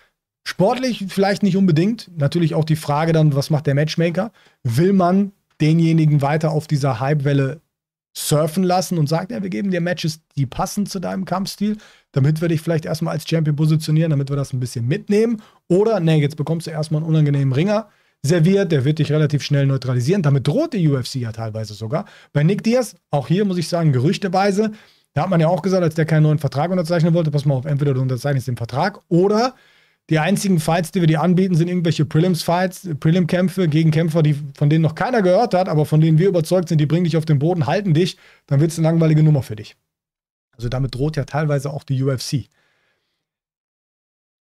Sportlich vielleicht nicht unbedingt. Natürlich auch die Frage dann, was macht der Matchmaker? Will man denjenigen weiter auf dieser Hypewelle surfen lassen und sagt, ja, wir geben dir Matches, die passen zu deinem Kampfstil, damit wir dich vielleicht erstmal als Champion positionieren, damit wir das ein bisschen mitnehmen. Oder, nee, jetzt bekommst du erstmal einen unangenehmen Ringer serviert, der wird dich relativ schnell neutralisieren. Damit droht die UFC ja teilweise sogar. Bei Nick Diaz, auch hier muss ich sagen, gerüchteweise, da hat man ja auch gesagt, als der keinen neuen Vertrag unterzeichnen wollte, pass mal auf, entweder du unterzeichnest den Vertrag oder die einzigen Fights, die wir dir anbieten, sind irgendwelche Prelims-Fights, Prelim-Kämpfe gegen Kämpfer, die, von denen noch keiner gehört hat, aber von denen wir überzeugt sind, die bringen dich auf den Boden, halten dich, dann wird es eine langweilige Nummer für dich. Also damit droht ja teilweise auch die UFC.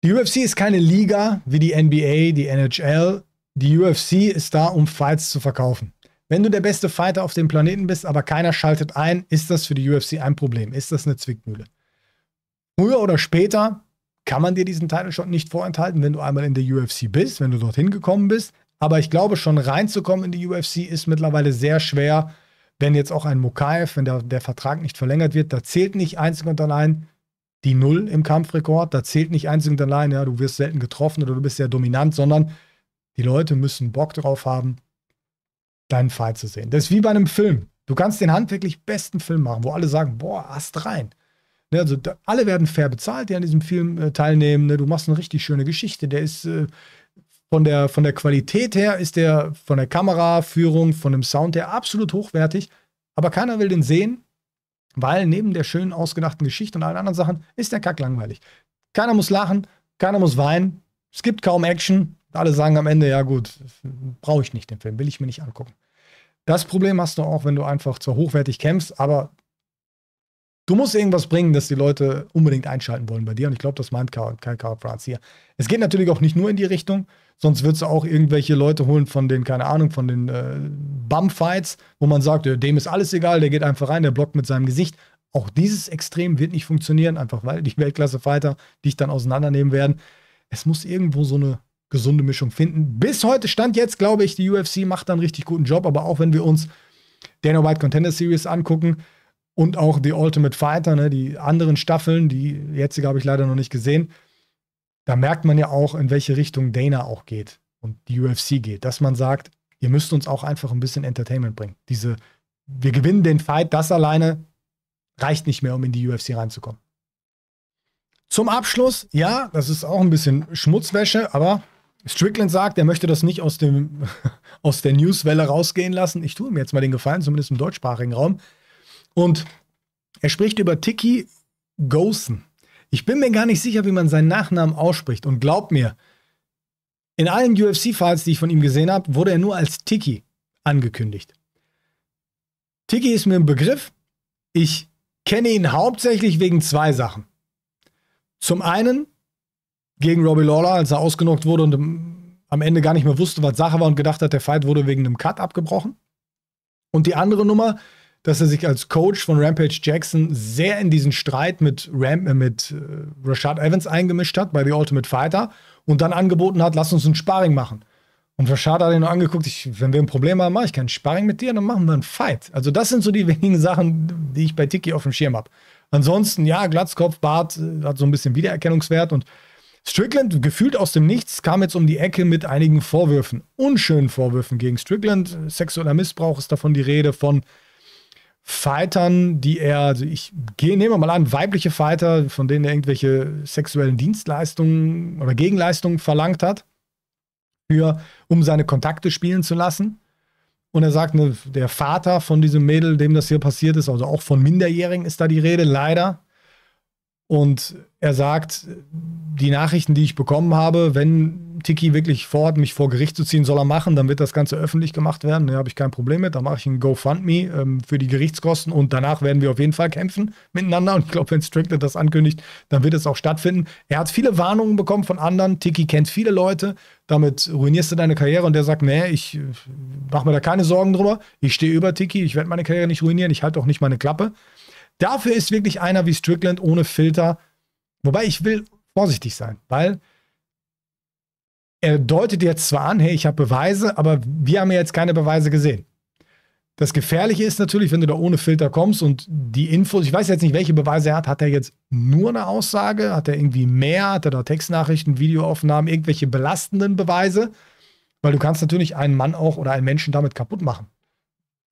Die UFC ist keine Liga wie die NBA, die NHL. Die UFC ist da, um Fights zu verkaufen. Wenn du der beste Fighter auf dem Planeten bist, aber keiner schaltet ein, ist das für die UFC ein Problem. Ist das eine Zwickmühle? Früher oder später kann man dir diesen Title Shot nicht vorenthalten, wenn du einmal in der UFC bist, wenn du dorthin gekommen bist. Aber ich glaube, schon reinzukommen in die UFC ist mittlerweile sehr schwer, wenn jetzt auch ein Mukaev, wenn der, der Vertrag nicht verlängert wird, da zählt nicht einzig und allein die Null im Kampfrekord, da zählt nicht einzig und allein, ja, du wirst selten getroffen oder du bist sehr dominant, sondern die Leute müssen Bock drauf haben, deinen Fall zu sehen. Das ist wie bei einem Film. Du kannst den handwerklich besten Film machen, wo alle sagen, boah, hast rein. Ne, also da, alle werden fair bezahlt, die an diesem Film äh, teilnehmen. Ne? Du machst eine richtig schöne Geschichte. Der ist äh, von, der, von der Qualität her, ist der von der Kameraführung, von dem Sound her absolut hochwertig. Aber keiner will den sehen, weil neben der schönen ausgedachten Geschichte und allen anderen Sachen ist der Kack langweilig. Keiner muss lachen, keiner muss weinen. Es gibt kaum Action. Alle sagen am Ende, ja gut, brauche ich nicht den Film, will ich mir nicht angucken. Das Problem hast du auch, wenn du einfach zwar hochwertig kämpfst, aber Du musst irgendwas bringen, dass die Leute unbedingt einschalten wollen bei dir. Und ich glaube, das meint Karl, Karl Franz hier. Es geht natürlich auch nicht nur in die Richtung, sonst würdest du auch irgendwelche Leute holen von den, keine Ahnung, von den äh, Bum-Fights, wo man sagt, dem ist alles egal, der geht einfach rein, der blockt mit seinem Gesicht. Auch dieses Extrem wird nicht funktionieren, einfach weil die Weltklasse-Fighter dich dann auseinandernehmen werden. Es muss irgendwo so eine gesunde Mischung finden. Bis heute stand jetzt, glaube ich, die UFC macht dann richtig guten Job, aber auch wenn wir uns Dana White Contender Series angucken, und auch The Ultimate Fighter, ne, die anderen Staffeln, die jetzige habe ich leider noch nicht gesehen. Da merkt man ja auch, in welche Richtung Dana auch geht und die UFC geht, dass man sagt, ihr müsst uns auch einfach ein bisschen Entertainment bringen. Diese, wir gewinnen den Fight, das alleine reicht nicht mehr, um in die UFC reinzukommen. Zum Abschluss, ja, das ist auch ein bisschen Schmutzwäsche, aber Strickland sagt, er möchte das nicht aus, dem, (laughs) aus der Newswelle rausgehen lassen. Ich tue ihm jetzt mal den Gefallen, zumindest im deutschsprachigen Raum. Und er spricht über Tiki Gosen. Ich bin mir gar nicht sicher, wie man seinen Nachnamen ausspricht. Und glaub mir, in allen ufc files die ich von ihm gesehen habe, wurde er nur als Tiki angekündigt. Tiki ist mir ein Begriff. Ich kenne ihn hauptsächlich wegen zwei Sachen. Zum einen gegen Robbie Lawler, als er ausgenockt wurde und am Ende gar nicht mehr wusste, was Sache war und gedacht hat, der Fight wurde wegen einem Cut abgebrochen. Und die andere Nummer dass er sich als Coach von Rampage Jackson sehr in diesen Streit mit, Ram, äh, mit äh, Rashad Evans eingemischt hat bei The Ultimate Fighter und dann angeboten hat, lass uns ein Sparring machen. Und Rashad hat ihn nur angeguckt, ich, wenn wir ein Problem haben, mache ich kein Sparring mit dir, dann machen wir einen Fight. Also das sind so die (laughs) wenigen Sachen, die ich bei Tiki auf dem Schirm habe. Ansonsten, ja, Glatzkopf, Bart äh, hat so ein bisschen Wiedererkennungswert und Strickland, gefühlt aus dem Nichts, kam jetzt um die Ecke mit einigen Vorwürfen, unschönen Vorwürfen gegen Strickland. Sexueller Missbrauch ist davon die Rede, von Fightern, die er, also ich gehe, nehmen wir mal an, weibliche Fighter, von denen er irgendwelche sexuellen Dienstleistungen oder Gegenleistungen verlangt hat, für, um seine Kontakte spielen zu lassen. Und er sagt, ne, der Vater von diesem Mädel, dem das hier passiert ist, also auch von Minderjährigen ist da die Rede, leider, und er sagt, die Nachrichten, die ich bekommen habe, wenn Tiki wirklich vorhat, mich vor Gericht zu ziehen, soll er machen, dann wird das Ganze öffentlich gemacht werden. Da habe ich kein Problem mit. Da mache ich ein GoFundMe ähm, für die Gerichtskosten und danach werden wir auf jeden Fall kämpfen miteinander. Und ich glaube, wenn Strickland das ankündigt, dann wird es auch stattfinden. Er hat viele Warnungen bekommen von anderen. Tiki kennt viele Leute. Damit ruinierst du deine Karriere und der sagt, nee, ich äh, mache mir da keine Sorgen drüber. Ich stehe über Tiki, ich werde meine Karriere nicht ruinieren, ich halte auch nicht meine Klappe. Dafür ist wirklich einer wie Strickland ohne Filter. Wobei ich will vorsichtig sein, weil er deutet jetzt zwar an, hey, ich habe Beweise, aber wir haben ja jetzt keine Beweise gesehen. Das Gefährliche ist natürlich, wenn du da ohne Filter kommst und die Infos, ich weiß jetzt nicht, welche Beweise er hat, hat er jetzt nur eine Aussage, hat er irgendwie mehr, hat er da Textnachrichten, Videoaufnahmen, irgendwelche belastenden Beweise, weil du kannst natürlich einen Mann auch oder einen Menschen damit kaputt machen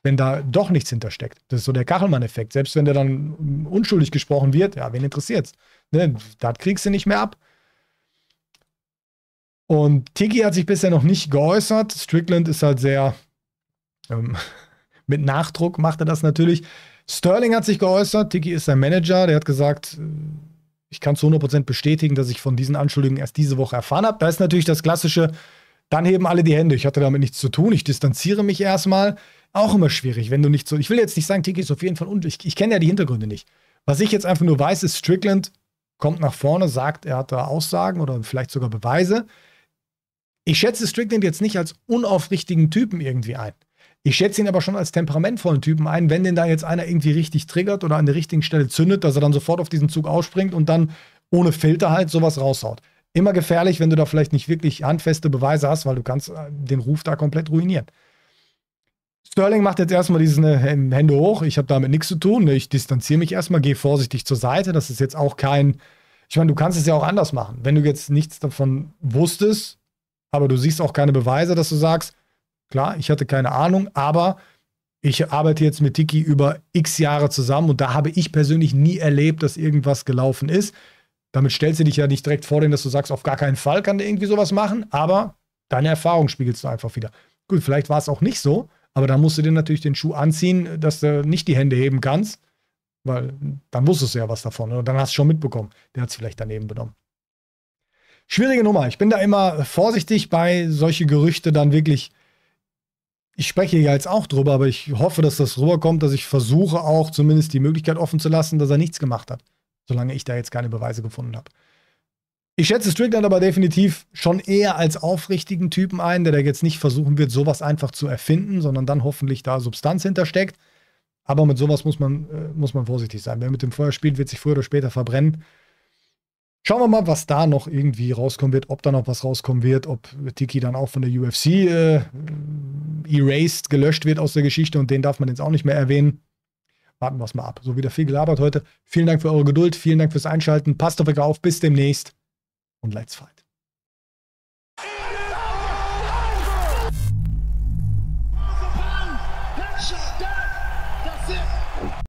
wenn da doch nichts hintersteckt. Das ist so der Kachelmann-Effekt. Selbst wenn der dann unschuldig gesprochen wird, ja, wen interessiert's? Ne? Das kriegst du nicht mehr ab. Und Tiki hat sich bisher noch nicht geäußert. Strickland ist halt sehr, ähm, (laughs) mit Nachdruck macht er das natürlich. Sterling hat sich geäußert, Tiki ist sein Manager, der hat gesagt, äh, ich kann zu 100% bestätigen, dass ich von diesen Anschuldigungen erst diese Woche erfahren habe. Da ist natürlich das klassische, dann heben alle die Hände. Ich hatte damit nichts zu tun, ich distanziere mich erstmal. Auch immer schwierig, wenn du nicht so. Ich will jetzt nicht sagen, Tiki ist auf jeden Fall und ich, ich kenne ja die Hintergründe nicht. Was ich jetzt einfach nur weiß, ist, Strickland kommt nach vorne, sagt, er hat da Aussagen oder vielleicht sogar Beweise. Ich schätze Strickland jetzt nicht als unaufrichtigen Typen irgendwie ein. Ich schätze ihn aber schon als temperamentvollen Typen ein, wenn den da jetzt einer irgendwie richtig triggert oder an der richtigen Stelle zündet, dass er dann sofort auf diesen Zug ausspringt und dann ohne Filter halt sowas raushaut. Immer gefährlich, wenn du da vielleicht nicht wirklich handfeste Beweise hast, weil du kannst äh, den Ruf da komplett ruinieren. Sterling macht jetzt erstmal diese Hände hoch, ich habe damit nichts zu tun, ich distanziere mich erstmal, gehe vorsichtig zur Seite, das ist jetzt auch kein, ich meine, du kannst es ja auch anders machen. Wenn du jetzt nichts davon wusstest, aber du siehst auch keine Beweise, dass du sagst, klar, ich hatte keine Ahnung, aber ich arbeite jetzt mit Tiki über x Jahre zusammen und da habe ich persönlich nie erlebt, dass irgendwas gelaufen ist. Damit stellst du dich ja nicht direkt vor dass du sagst, auf gar keinen Fall kann der irgendwie sowas machen, aber deine Erfahrung spiegelst du einfach wieder. Gut, vielleicht war es auch nicht so, aber da musst du dir natürlich den Schuh anziehen, dass du nicht die Hände heben kannst, weil dann wusstest du ja was davon. Oder ne? dann hast du schon mitbekommen, der hat es vielleicht daneben benommen. Schwierige Nummer. Ich bin da immer vorsichtig bei solchen Gerüchten dann wirklich. Ich spreche ja jetzt auch drüber, aber ich hoffe, dass das rüberkommt, dass ich versuche auch zumindest die Möglichkeit offen zu lassen, dass er nichts gemacht hat, solange ich da jetzt keine Beweise gefunden habe. Ich schätze Strickland aber definitiv schon eher als aufrichtigen Typen ein, der da jetzt nicht versuchen wird, sowas einfach zu erfinden, sondern dann hoffentlich da Substanz hintersteckt. Aber mit sowas muss man, äh, muss man vorsichtig sein. Wer mit dem Feuer spielt, wird sich früher oder später verbrennen. Schauen wir mal, was da noch irgendwie rauskommen wird, ob da noch was rauskommen wird, ob Tiki dann auch von der UFC äh, erased, gelöscht wird aus der Geschichte und den darf man jetzt auch nicht mehr erwähnen. Warten wir es mal ab. So wieder viel gelabert heute. Vielen Dank für eure Geduld, vielen Dank fürs Einschalten. Passt auf euch auf, bis demnächst und let's fight.